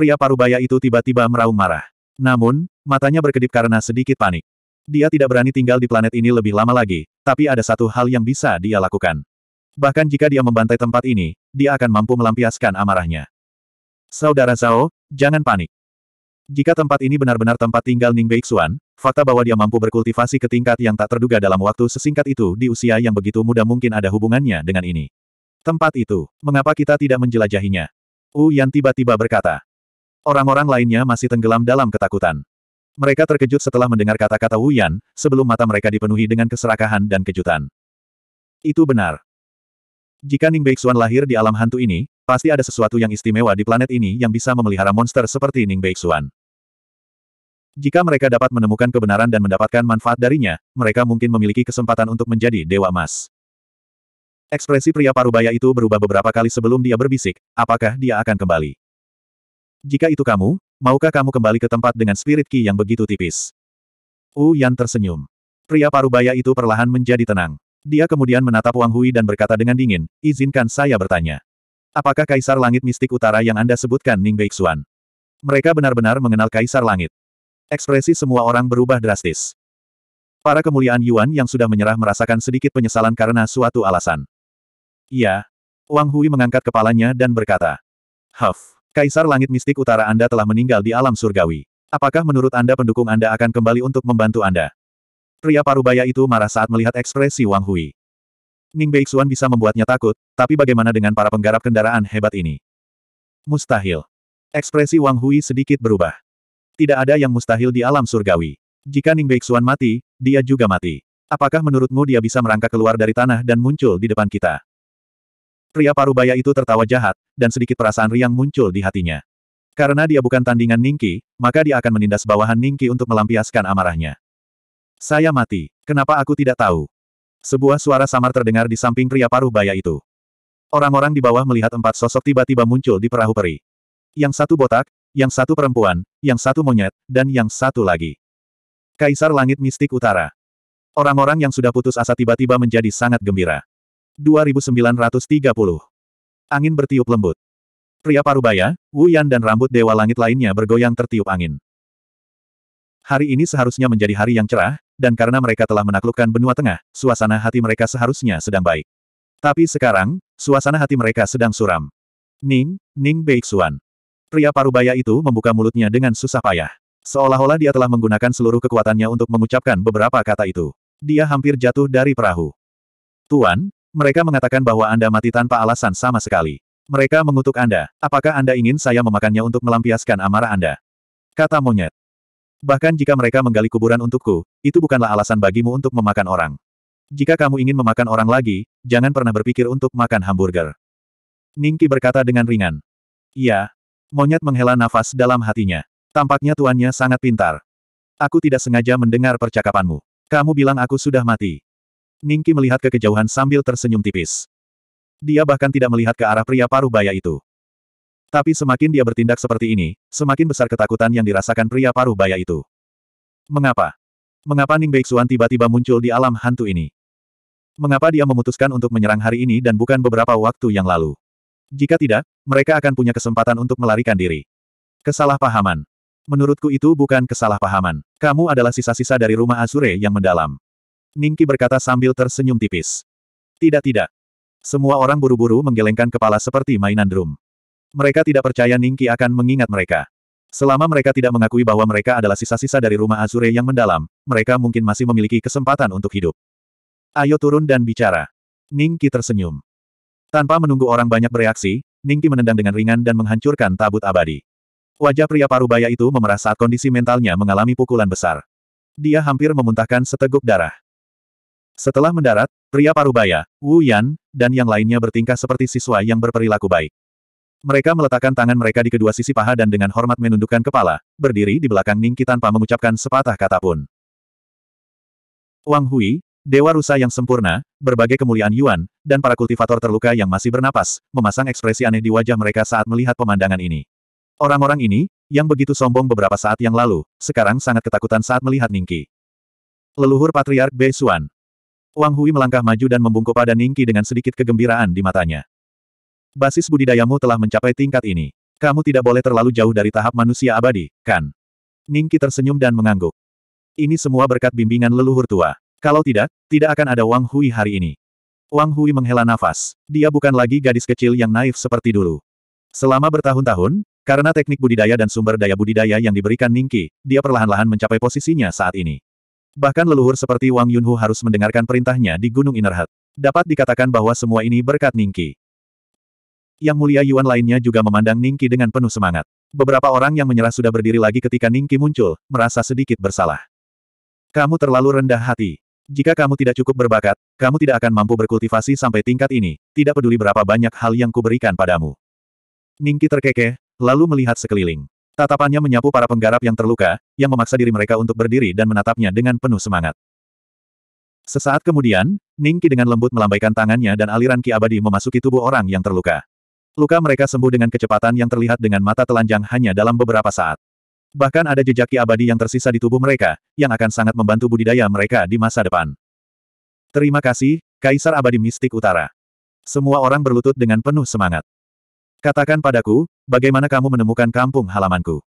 pria parubaya itu tiba-tiba meraung marah. Namun, matanya berkedip karena sedikit panik. Dia tidak berani tinggal di planet ini lebih lama lagi, tapi ada satu hal yang bisa dia lakukan. Bahkan jika dia membantai tempat ini, dia akan mampu melampiaskan amarahnya. Saudara Zhao, jangan panik. Jika tempat ini benar-benar tempat tinggal Ning Beixuan, fakta bahwa dia mampu berkultivasi ke tingkat yang tak terduga dalam waktu sesingkat itu di usia yang begitu muda mungkin ada hubungannya dengan ini. Tempat itu, mengapa kita tidak menjelajahinya? U Yan tiba-tiba berkata. Orang-orang lainnya masih tenggelam dalam ketakutan. Mereka terkejut setelah mendengar kata-kata Wu Yan, sebelum mata mereka dipenuhi dengan keserakahan dan kejutan. Itu benar. Jika Ning Beixuan lahir di alam hantu ini, pasti ada sesuatu yang istimewa di planet ini yang bisa memelihara monster seperti Ning Beixuan. Jika mereka dapat menemukan kebenaran dan mendapatkan manfaat darinya, mereka mungkin memiliki kesempatan untuk menjadi Dewa Emas. Ekspresi pria parubaya itu berubah beberapa kali sebelum dia berbisik, apakah dia akan kembali. Jika itu kamu, maukah kamu kembali ke tempat dengan spirit ki yang begitu tipis? Wu Yan tersenyum. Pria parubaya itu perlahan menjadi tenang. Dia kemudian menatap Wang Hui dan berkata dengan dingin, izinkan saya bertanya. Apakah Kaisar Langit Mistik Utara yang Anda sebutkan Ning Beixuan? Mereka benar-benar mengenal Kaisar Langit. Ekspresi semua orang berubah drastis. Para kemuliaan Yuan yang sudah menyerah merasakan sedikit penyesalan karena suatu alasan. Iya. Wang Hui mengangkat kepalanya dan berkata. Huff. Kaisar Langit Mistik Utara Anda telah meninggal di alam surgawi. Apakah menurut Anda pendukung Anda akan kembali untuk membantu Anda? Pria parubaya itu marah saat melihat ekspresi Wang Hui. Ning Beixuan bisa membuatnya takut, tapi bagaimana dengan para penggarap kendaraan hebat ini? Mustahil. Ekspresi Wang Hui sedikit berubah. Tidak ada yang mustahil di alam surgawi. Jika Ning Beixuan mati, dia juga mati. Apakah menurutmu dia bisa merangkak keluar dari tanah dan muncul di depan kita? Pria parubaya itu tertawa jahat, dan sedikit perasaan riang muncul di hatinya. Karena dia bukan tandingan Ningki, maka dia akan menindas bawahan Ningki untuk melampiaskan amarahnya. Saya mati. Kenapa aku tidak tahu? Sebuah suara samar terdengar di samping pria paruh baya itu. Orang-orang di bawah melihat empat sosok tiba-tiba muncul di perahu peri. Yang satu botak, yang satu perempuan, yang satu monyet, dan yang satu lagi. Kaisar Langit Mistik Utara. Orang-orang yang sudah putus asa tiba-tiba menjadi sangat gembira. 2930. Angin bertiup lembut. Pria parubaya, Wu Yan dan rambut dewa langit lainnya bergoyang tertiup angin. Hari ini seharusnya menjadi hari yang cerah, dan karena mereka telah menaklukkan benua tengah, suasana hati mereka seharusnya sedang baik. Tapi sekarang, suasana hati mereka sedang suram. Ning, Ning Beixuan. Pria parubaya itu membuka mulutnya dengan susah payah. Seolah-olah dia telah menggunakan seluruh kekuatannya untuk mengucapkan beberapa kata itu. Dia hampir jatuh dari perahu. Tuan, mereka mengatakan bahwa Anda mati tanpa alasan sama sekali. Mereka mengutuk Anda. Apakah Anda ingin saya memakannya untuk melampiaskan amarah Anda? Kata monyet. Bahkan jika mereka menggali kuburan untukku, itu bukanlah alasan bagimu untuk memakan orang. Jika kamu ingin memakan orang lagi, jangan pernah berpikir untuk makan hamburger. Ningki berkata dengan ringan. Iya. Monyet menghela nafas dalam hatinya. Tampaknya tuannya sangat pintar. Aku tidak sengaja mendengar percakapanmu. Kamu bilang aku sudah mati. Ningki melihat ke kejauhan sambil tersenyum tipis. Dia bahkan tidak melihat ke arah pria paruh baya itu. Tapi semakin dia bertindak seperti ini, semakin besar ketakutan yang dirasakan pria paruh baya itu. Mengapa? Mengapa Ning Beixuan tiba-tiba muncul di alam hantu ini? Mengapa dia memutuskan untuk menyerang hari ini dan bukan beberapa waktu yang lalu? Jika tidak, mereka akan punya kesempatan untuk melarikan diri. Kesalahpahaman. Menurutku itu bukan kesalahpahaman. Kamu adalah sisa-sisa dari rumah Azure yang mendalam. Ningki berkata sambil tersenyum tipis. Tidak tidak. Semua orang buru-buru menggelengkan kepala seperti mainan drum. Mereka tidak percaya Ningki akan mengingat mereka. Selama mereka tidak mengakui bahwa mereka adalah sisa-sisa dari rumah Azure yang mendalam, mereka mungkin masih memiliki kesempatan untuk hidup. Ayo turun dan bicara. Ningki tersenyum. Tanpa menunggu orang banyak bereaksi, Ningki menendang dengan ringan dan menghancurkan tabut abadi. Wajah pria parubaya itu memerah saat kondisi mentalnya mengalami pukulan besar. Dia hampir memuntahkan seteguk darah. Setelah mendarat, pria parubaya, Wu Yan, dan yang lainnya bertingkah seperti siswa yang berperilaku baik. Mereka meletakkan tangan mereka di kedua sisi paha dan dengan hormat menundukkan kepala, berdiri di belakang Ningki tanpa mengucapkan sepatah kata pun. Wang Hui, Dewa Rusa yang sempurna, berbagai kemuliaan Yuan, dan para kultivator terluka yang masih bernapas, memasang ekspresi aneh di wajah mereka saat melihat pemandangan ini. Orang-orang ini, yang begitu sombong beberapa saat yang lalu, sekarang sangat ketakutan saat melihat Ningki. Leluhur Patriark Bei Xuan, Wang Hui melangkah maju dan membungkuk pada Ningki dengan sedikit kegembiraan di matanya. Basis budidayamu telah mencapai tingkat ini. Kamu tidak boleh terlalu jauh dari tahap manusia abadi, kan? Ningki tersenyum dan mengangguk. Ini semua berkat bimbingan leluhur tua. Kalau tidak, tidak akan ada Wang Hui hari ini. Wang Hui menghela nafas. Dia bukan lagi gadis kecil yang naif seperti dulu. Selama bertahun-tahun, karena teknik budidaya dan sumber daya budidaya yang diberikan Ningki, dia perlahan-lahan mencapai posisinya saat ini. Bahkan leluhur seperti Wang Yunhu harus mendengarkan perintahnya di Gunung Inner Dapat dikatakan bahwa semua ini berkat Ningki. Yang mulia Yuan lainnya juga memandang Ningki dengan penuh semangat. Beberapa orang yang menyerah sudah berdiri lagi ketika Ningki muncul, merasa sedikit bersalah. Kamu terlalu rendah hati. Jika kamu tidak cukup berbakat, kamu tidak akan mampu berkultivasi sampai tingkat ini, tidak peduli berapa banyak hal yang kuberikan padamu. Ningki terkekeh, lalu melihat sekeliling. Tatapannya menyapu para penggarap yang terluka, yang memaksa diri mereka untuk berdiri dan menatapnya dengan penuh semangat. Sesaat kemudian, Ningki dengan lembut melambaikan tangannya dan aliran ki abadi memasuki tubuh orang yang terluka. Luka mereka sembuh dengan kecepatan yang terlihat dengan mata telanjang hanya dalam beberapa saat. Bahkan ada jejak ki abadi yang tersisa di tubuh mereka, yang akan sangat membantu budidaya mereka di masa depan. Terima kasih, Kaisar Abadi Mistik Utara. Semua orang berlutut dengan penuh semangat. Katakan padaku, bagaimana kamu menemukan kampung halamanku?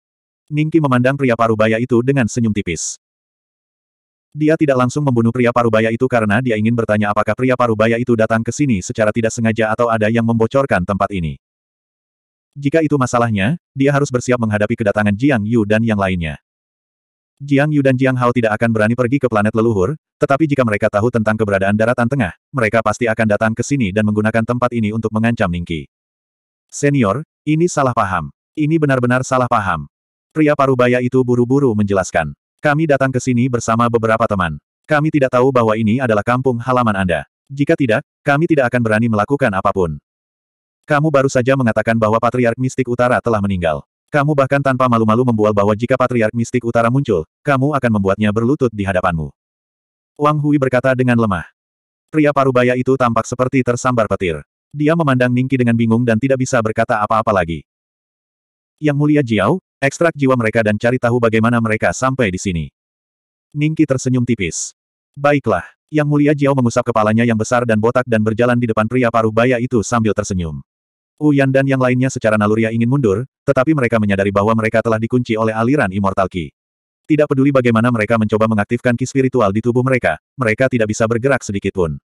Ningki memandang pria parubaya itu dengan senyum tipis. Dia tidak langsung membunuh pria parubaya itu karena dia ingin bertanya apakah pria parubaya itu datang ke sini secara tidak sengaja atau ada yang membocorkan tempat ini. Jika itu masalahnya, dia harus bersiap menghadapi kedatangan Jiang Yu dan yang lainnya. Jiang Yu dan Jiang Hao tidak akan berani pergi ke planet leluhur, tetapi jika mereka tahu tentang keberadaan daratan tengah, mereka pasti akan datang ke sini dan menggunakan tempat ini untuk mengancam Ningki. Senior, ini salah paham. Ini benar-benar salah paham. Pria parubaya itu buru-buru menjelaskan. Kami datang ke sini bersama beberapa teman. Kami tidak tahu bahwa ini adalah kampung halaman Anda. Jika tidak, kami tidak akan berani melakukan apapun. Kamu baru saja mengatakan bahwa Patriark Mistik Utara telah meninggal. Kamu bahkan tanpa malu-malu membual bahwa jika Patriark Mistik Utara muncul, kamu akan membuatnya berlutut di hadapanmu. Wang Hui berkata dengan lemah. Pria parubaya itu tampak seperti tersambar petir. Dia memandang Ningki dengan bingung dan tidak bisa berkata apa-apa lagi. Yang mulia Jiao, ekstrak jiwa mereka dan cari tahu bagaimana mereka sampai di sini. Ningki tersenyum tipis. Baiklah. Yang mulia Jiao mengusap kepalanya yang besar dan botak dan berjalan di depan pria paruh baya itu sambil tersenyum. Uyan dan yang lainnya secara naluriah ingin mundur, tetapi mereka menyadari bahwa mereka telah dikunci oleh aliran Immortal Ki. Tidak peduli bagaimana mereka mencoba mengaktifkan ki spiritual di tubuh mereka, mereka tidak bisa bergerak sedikitpun.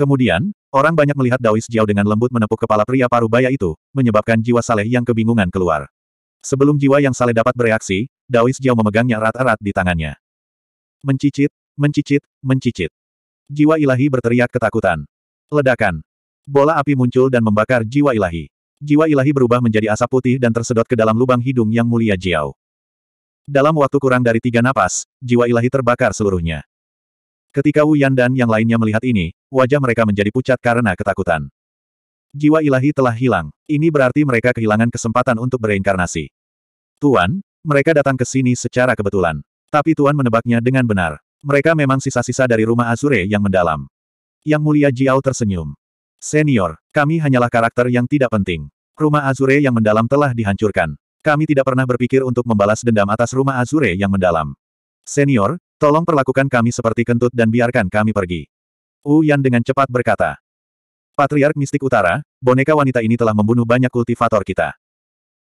Kemudian, orang banyak melihat Daois Jiao dengan lembut menepuk kepala pria paruh baya itu, menyebabkan jiwa Saleh yang kebingungan keluar. Sebelum jiwa yang Saleh dapat bereaksi, Daois Jiao memegangnya erat-erat di tangannya. Mencicit, mencicit, mencicit. Jiwa ilahi berteriak ketakutan. Ledakan. Bola api muncul dan membakar jiwa ilahi. Jiwa ilahi berubah menjadi asap putih dan tersedot ke dalam lubang hidung yang mulia Jiao. Dalam waktu kurang dari tiga napas, jiwa ilahi terbakar seluruhnya. Ketika Wu Yan dan yang lainnya melihat ini, wajah mereka menjadi pucat karena ketakutan. Jiwa ilahi telah hilang, ini berarti mereka kehilangan kesempatan untuk bereinkarnasi. Tuan, mereka datang ke sini secara kebetulan. Tapi Tuan menebaknya dengan benar. Mereka memang sisa-sisa dari rumah Azure yang mendalam. Yang mulia Jiao tersenyum. Senior, kami hanyalah karakter yang tidak penting. Rumah Azure yang mendalam telah dihancurkan. Kami tidak pernah berpikir untuk membalas dendam atas rumah Azure yang mendalam. Senior, Tolong perlakukan kami seperti kentut dan biarkan kami pergi. Wu Yan dengan cepat berkata. Patriark Mistik Utara, boneka wanita ini telah membunuh banyak kultivator kita.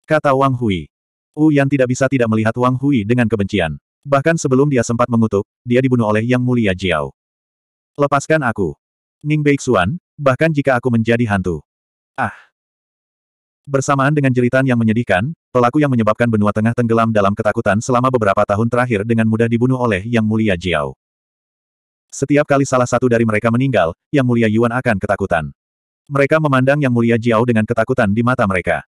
Kata Wang Hui. Wu Yan tidak bisa tidak melihat Wang Hui dengan kebencian. Bahkan sebelum dia sempat mengutuk, dia dibunuh oleh Yang Mulia Jiao. Lepaskan aku. Ning Beixuan, bahkan jika aku menjadi hantu. Ah. Bersamaan dengan jeritan yang menyedihkan, pelaku yang menyebabkan benua tengah tenggelam dalam ketakutan selama beberapa tahun terakhir dengan mudah dibunuh oleh Yang Mulia Jiao. Setiap kali salah satu dari mereka meninggal, Yang Mulia Yuan akan ketakutan. Mereka memandang Yang Mulia Jiao dengan ketakutan di mata mereka.